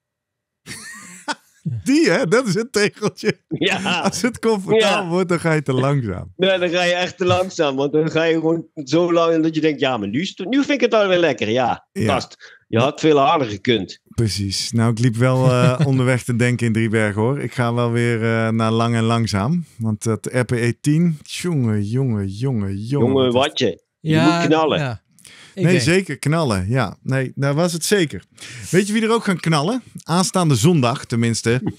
Speaker 1: <laughs> Die, hè? Dat is het tegeltje. Ja. Als het comfortabel
Speaker 2: wordt, dan ga je te langzaam.
Speaker 1: Nee, dan ga je echt te langzaam. Want dan ga je gewoon zo lang dat je denkt... Ja, maar nu, nu vind ik het alweer lekker. Ja, past. Je had veel harder gekund.
Speaker 2: Precies. Nou, ik liep wel eh, <laughs> onderweg te denken in Driebergen, hoor. Ik ga wel weer eh, naar lang en langzaam. Want dat RPE 10... Jongen, jongen, jongen, jongen. Jongen, watje. Ja, je moet knallen. Ja nee, zeker knallen. Ja, nee, daar was het zeker. Weet je wie er ook gaan knallen? Aanstaande zondag, tenminste. <laughs>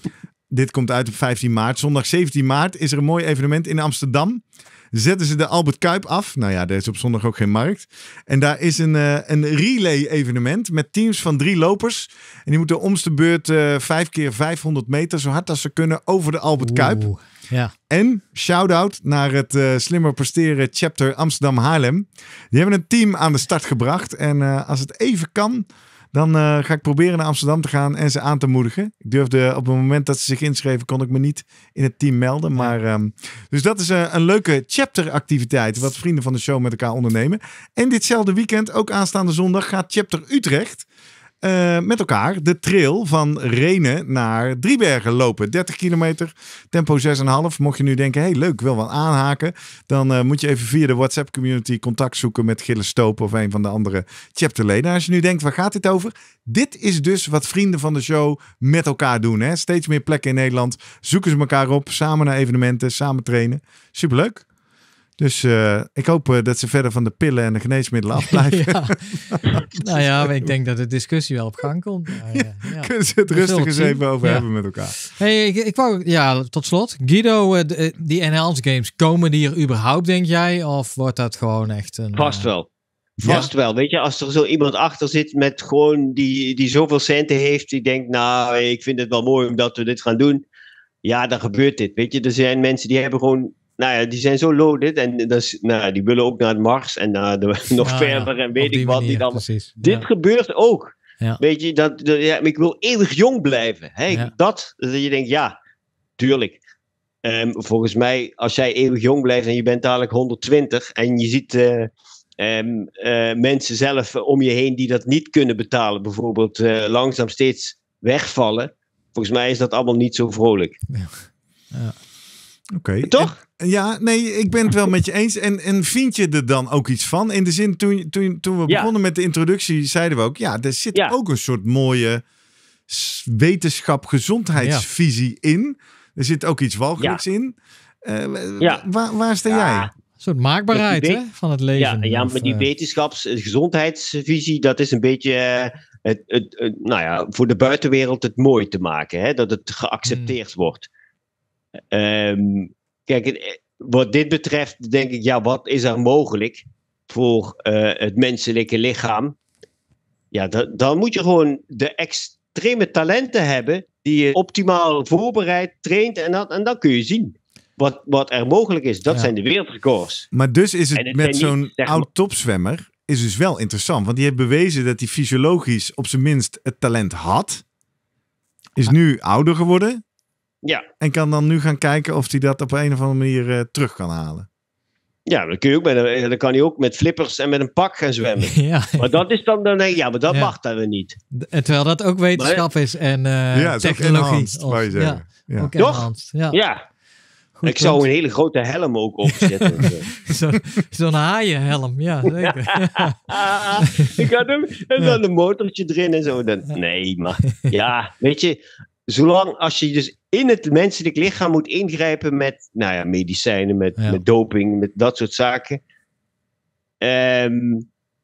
Speaker 2: Dit komt uit op 15 maart. Zondag 17 maart is er een mooi evenement in Amsterdam. Zetten ze de Albert Kuip af. Nou ja, er is op zondag ook geen markt. En daar is een, eh, een relay-evenement met teams van drie lopers. En die moeten om de beurt uh, keer 500 meter, zo hard als ze kunnen, over de Albert Kuip. Ja. En shout-out naar het eh, Slimmer Presteren Chapter Amsterdam Haarlem. Die hebben een team aan de start gebracht. En eh, als het even kan, dan eh, ga ik proberen naar Amsterdam te gaan en ze aan te moedigen. Ik durfde op het moment dat ze zich inschreven, kon ik me niet in het team melden. Maar, ehm, dus dat is een leuke chapter activiteit wat vrienden van de show met elkaar ondernemen. En ditzelfde weekend, ook aanstaande zondag, gaat Chapter Utrecht eh, met elkaar de trail van Renen naar Driebergen lopen. 30 kilometer, tempo 6,5. Mocht je nu denken, hey, leuk, wil wel aanhaken. Dan eh, moet je even via de WhatsApp community contact zoeken met Gilles Stoop of een van de andere chapterleden. Als je nu denkt, waar gaat dit over? Dit is dus wat vrienden van de show met elkaar doen. Hè? Steeds meer plekken in Nederland. Zoeken ze elkaar op, samen naar evenementen, samen trainen. Superleuk. Dus eh, ik hoop eh, dat ze verder van de pillen en de geneesmiddelen
Speaker 3: afblijven. blijven. <laughs> <laughs> nou ja, ik denk dat de discussie wel op gang komt. Ja, ja. <laughs> Kunnen ze het rustig eens even over hebben met elkaar. Hey, ik, wou, ja, tot slot. Guido, eh, die Enhanced Games, komen die er überhaupt, denk jij? Of wordt dat gewoon echt een... Vast wel. Vast
Speaker 1: wel. Weet je, als er zo iemand achter zit met gewoon die, die zoveel centen heeft, die denkt, nou, ik vind het wel mooi omdat we dit gaan doen. Ja, dan gebeurt dit. Weet je, er zijn mensen die hebben gewoon nou ja, die zijn zo loaded en dat dus, nou, die willen ook naar Mars en naar de, <laughs> nog verder en weet ik wat. die dan, dit gebeurt ook. Weet je, dat, ja, ik wil eeuwig jong blijven. Hè? Dat, dat je denkt, ja, tuurlijk. Ehm, volgens mij, als jij eeuwig jong blijft en je bent dadelijk 120 en je ziet eh, ehm, eh, mensen zelf om je heen die dat niet kunnen betalen, bijvoorbeeld eh, langzaam steeds wegvallen. Volgens mij is dat allemaal niet zo vrolijk. ja. Oké.
Speaker 2: Eh, toch? ja, nee, ik ben het wel met je eens. En, en vind je er dan ook iets van? In de zin, toen, toen, toen we begonnen met de introductie, zeiden we ook: ja, er zit ook een soort mooie wetenschap-gezondheidsvisie in. Er zit ook iets walgelijks in. Eh, ja.
Speaker 3: waar, waar sta jij? Een soort maakbaarheid hè, van het leven. Ja, ja maar die eh,
Speaker 1: wetenschaps-gezondheidsvisie, dat is een beetje. het, het, nou ja, voor de buitenwereld het mooi te maken. Hè? Dat het geaccepteerd hmm. wordt. Ehm, kijk, eh, wat dit betreft denk ik, ja, wat is er mogelijk voor eh, het menselijke lichaam? Ja, dan moet je gewoon de extreme talenten hebben die je optimaal voorbereidt, traint en, dat, en dan kun je zien. Wat, wat er mogelijk is, dat zijn de wereldrecords.
Speaker 2: Maar dus is het, met zo'n oud topzwemmer is dus wel interessant. Want die heeft bewezen dat hij fysiologisch op zijn minst het talent had. Is nu ouder geworden. Ja. En kan dan nu gaan kijken of hij dat op een of andere manier eh, terug kan halen.
Speaker 1: Ja, dan, kun je ook met, eh, dan kan hij ook met flippers en met een pak gaan zwemmen. <laughs> Ja. Maar dat is dan, dan ja, maar dat ja. mag dan weer niet.
Speaker 3: Eh, terwijl dat ook wetenschap is en uh, ja, technologie. ook ja, ja. Toch? ja. ik zou een hele grote helm ook opzetten. <laughs> Zo'n zo haaienhelm, ja <laughs> zeker.
Speaker 1: ik had hem, en dan een motortje erin en zo. Dan, nee, maar ja, weet je, zolang als je dus in het menselijk lichaam moet ingrijpen met nou ja, medicijnen, met, met doping, met dat soort zaken. Ehm,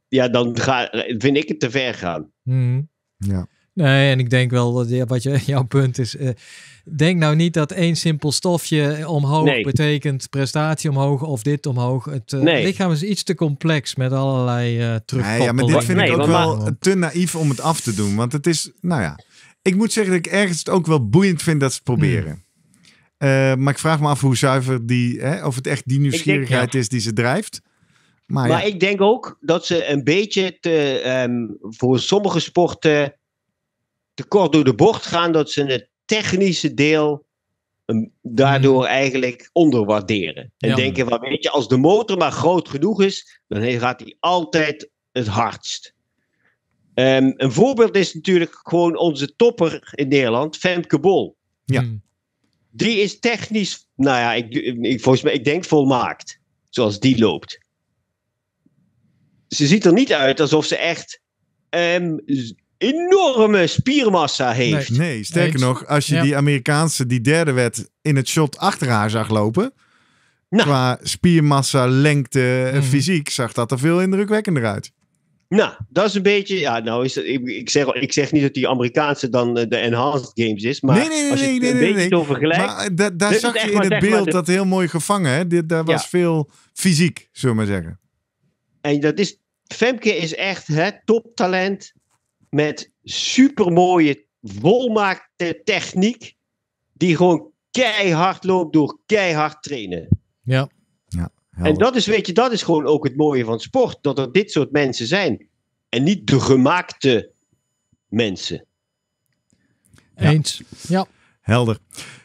Speaker 1: ja, dan ga, vind ik het te ver gaan.
Speaker 3: Mhm. Ja. Nee, en ik denk wel, wat je, <laughs> jouw punt is, uh, denk nou niet dat één simpel stofje omhoog betekent prestatie omhoog of dit omhoog. Het eh, lichaam is iets te complex met allerlei uh, terugkoppelingen. Nee, ja, maar dit vind ik ook
Speaker 2: wel te naïef om het af te doen, want het is, nou ja... Ik moet zeggen dat ik ergens het ook wel boeiend vind dat ze het proberen. Hmm. Eh, maar ik vraag me af hoe zuiver die, hè, of het echt die nieuwsgierigheid is die ze drijft. Maar, maar
Speaker 1: ik denk ook dat ze een beetje te, ehm, voor sommige sporten te kort door de bocht gaan. Dat ze het technische deel ehm, daardoor hmm. eigenlijk onderwaarderen. En denken van, weet je, als de motor maar groot genoeg is, dan gaat hij altijd het hardst. Ehm, een voorbeeld is natuurlijk gewoon onze topper in Nederland, Femke Bol. Ja. Hmm. Die is technisch, nou ja, ik, volgens mij, ik denk volmaakt. Zoals die loopt. Ze ziet er niet uit alsof ze echt ehm, enorme spiermassa heeft. Nee, nee sterker nog, als je die
Speaker 2: Amerikaanse, die derde wet, in het shot achter haar zag lopen. Nou. Qua spiermassa, lengte, mm. fysiek, zag dat er veel indrukwekkender uit.
Speaker 1: Nou, dat is een beetje. Ja, nou is ik, ik, zeg, ik zeg niet dat die Amerikaanse dan eh, de Enhanced Games is. Maar nee, nee, nee, als je een beetje vergelijkt. daar zag je in het beeld dat heel
Speaker 2: mooi gevangen. Hè? Dit, daar was veel fysiek, zullen we maar zeggen. En dat is. Femke is echt het toptalent. Met supermooie
Speaker 1: volmaakte techniek. Die gewoon keihard loopt door keihard trainen. Ja. En dat is, weet je, dat is gewoon ook het mooie van sport. Dat er dit soort mensen zijn. En niet de gemaakte mensen.
Speaker 2: Eens. Ja. Helder.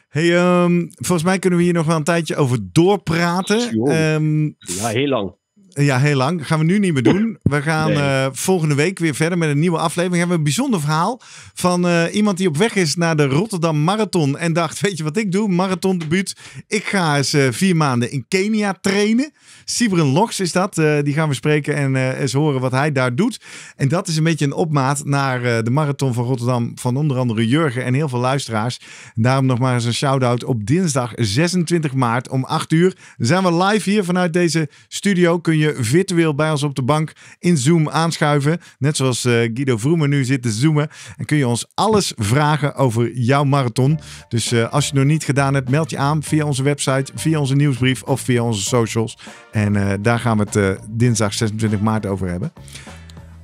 Speaker 2: Hey, ehm, volgens mij kunnen we hier nog wel een tijdje over doorpraten. Um, ja, heel lang. Ja, heel lang. gaan we nu niet meer doen. We gaan eh, volgende week weer verder met een nieuwe aflevering. We hebben een bijzonder verhaal van eh, iemand die op weg is naar de Rotterdam Marathon. En dacht, weet je wat ik doe? Marathon debuut. Ik ga eens eh, vier maanden in Kenia trainen. Sibren Loks is dat. die gaan we spreken en eens horen wat hij daar doet. En dat is een beetje een opmaat naar de Marathon van Rotterdam van onder andere Jurgen en heel veel luisteraars. Daarom nog maar eens een shout-out op dinsdag 26 maart om 8 uur. Dan zijn we live hier vanuit deze studio. Kun je je virtueel bij ons op de bank in Zoom aanschuiven. Net zoals eh, Guido Vroemen nu zit te zoomen. En kun je ons alles vragen over jouw marathon. Dus eh, als je het nog niet gedaan hebt, meld je aan via onze website, via onze nieuwsbrief of via onze socials. En eh, daar gaan we het dinsdag 26 maart over hebben.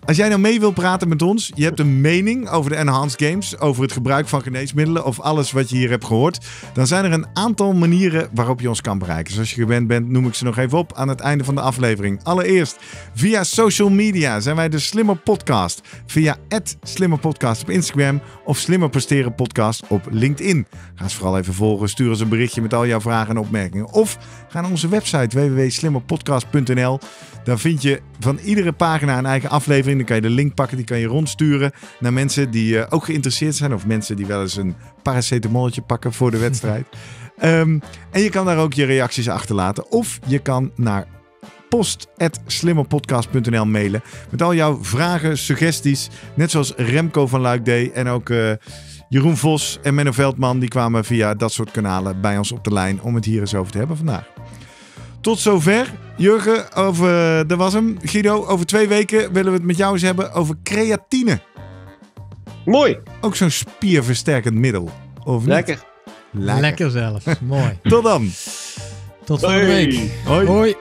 Speaker 2: Als jij nou mee wil praten met ons, je hebt een mening over de Enhanced Games, over het gebruik van geneesmiddelen of alles wat je hier hebt gehoord, dan zijn er een aantal manieren waarop je ons kan bereiken. Zoals je gewend bent, noem ik ze nog even op aan het einde van de aflevering. Allereerst, via social media zijn wij de Slimmer Podcast. Via @slimmerpodcast op Instagram of Slimmer Presteren Podcast op LinkedIn. Ga ze vooral even volgen, stuur ons een berichtje met al jouw vragen en opmerkingen. Of ga naar onze website www.slimmerpodcast.nl. Daar vind je van iedere pagina een eigen aflevering dan kan je de link pakken, die kan je rondsturen naar mensen die eh, ook geïnteresseerd zijn. Of mensen die wel eens een paracetamolletje pakken voor de wedstrijd. <laughs> Ehm, en je kan daar ook je reacties achterlaten. Of je kan naar post.slimmerpodcast.nl mailen. Met al jouw vragen, suggesties. Net zoals Remco van Luik en ook... Eh, Jeroen Vos en Menno Veldman die kwamen via dat soort kanalen bij ons op de lijn om het hier eens over te hebben vandaag. Tot zover. Jurgen, over, dat was hem. Guido, over twee weken willen we het met jou eens hebben over creatine. Mooi. Ook zo'n spierversterkend middel. Of niet? Lekker.
Speaker 3: Lekker. zelf. Mooi. <laughs> Tot dan. Tot volgende week. Hoi. Hoi.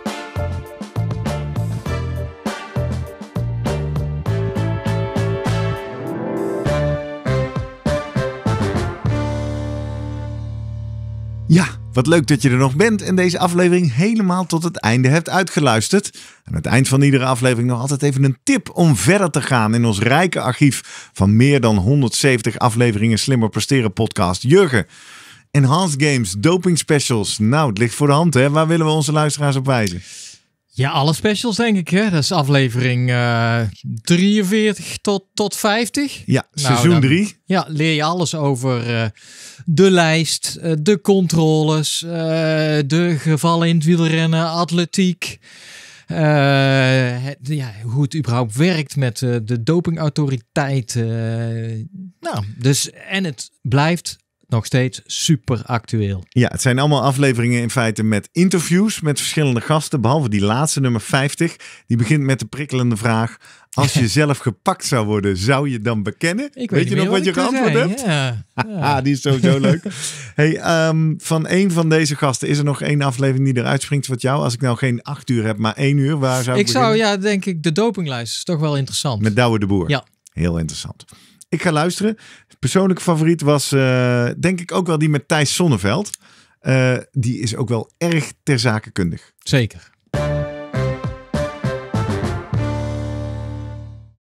Speaker 2: Ja. Wat leuk dat je er nog bent en deze aflevering helemaal tot het einde hebt uitgeluisterd. Aan het eind van iedere aflevering nog altijd even een tip om verder te gaan in ons rijke archief van meer dan 170 afleveringen Slimmer Presteren podcast. Jurgen, Enhanced Games, doping specials. Nou, het ligt voor de hand hè. Waar willen we onze luisteraars op wijzen?
Speaker 3: Ja, alle specials denk ik. Hè? Dat is aflevering 43 eh, tot, tot 50. Ja, nou, seizoen 3. Ja, leer je alles over eh, de lijst, eh, de controles, de gevallen in het wielrennen, atletiek. ja, hoe het überhaupt werkt met de dopingautoriteit. nou, dus, en het blijft nog steeds super actueel.
Speaker 2: Ja, het zijn allemaal afleveringen in feite met interviews met verschillende gasten. Behalve die laatste, nummer 50. Die begint met de prikkelende vraag. Als je <laughs> zelf gepakt zou worden, zou je dan bekennen? weet, je nog wat, je geantwoord hebt? Ja, <laughs> die is sowieso <laughs> leuk. Hey, ehm, van één van deze gasten is er nog één aflevering die eruit springt wat jou. Als ik nou geen acht uur heb, maar één uur, waar zou ik Ik zou,
Speaker 3: ja, denk ik, de dopinglijst is toch wel interessant. Met Douwe de Boer. Ja. Heel interessant.
Speaker 2: Ik ga luisteren. Persoonlijke favoriet was eh, denk ik ook wel die met Thijs Sonneveld. Eh, die is ook wel erg ter zakenkundig. Zeker.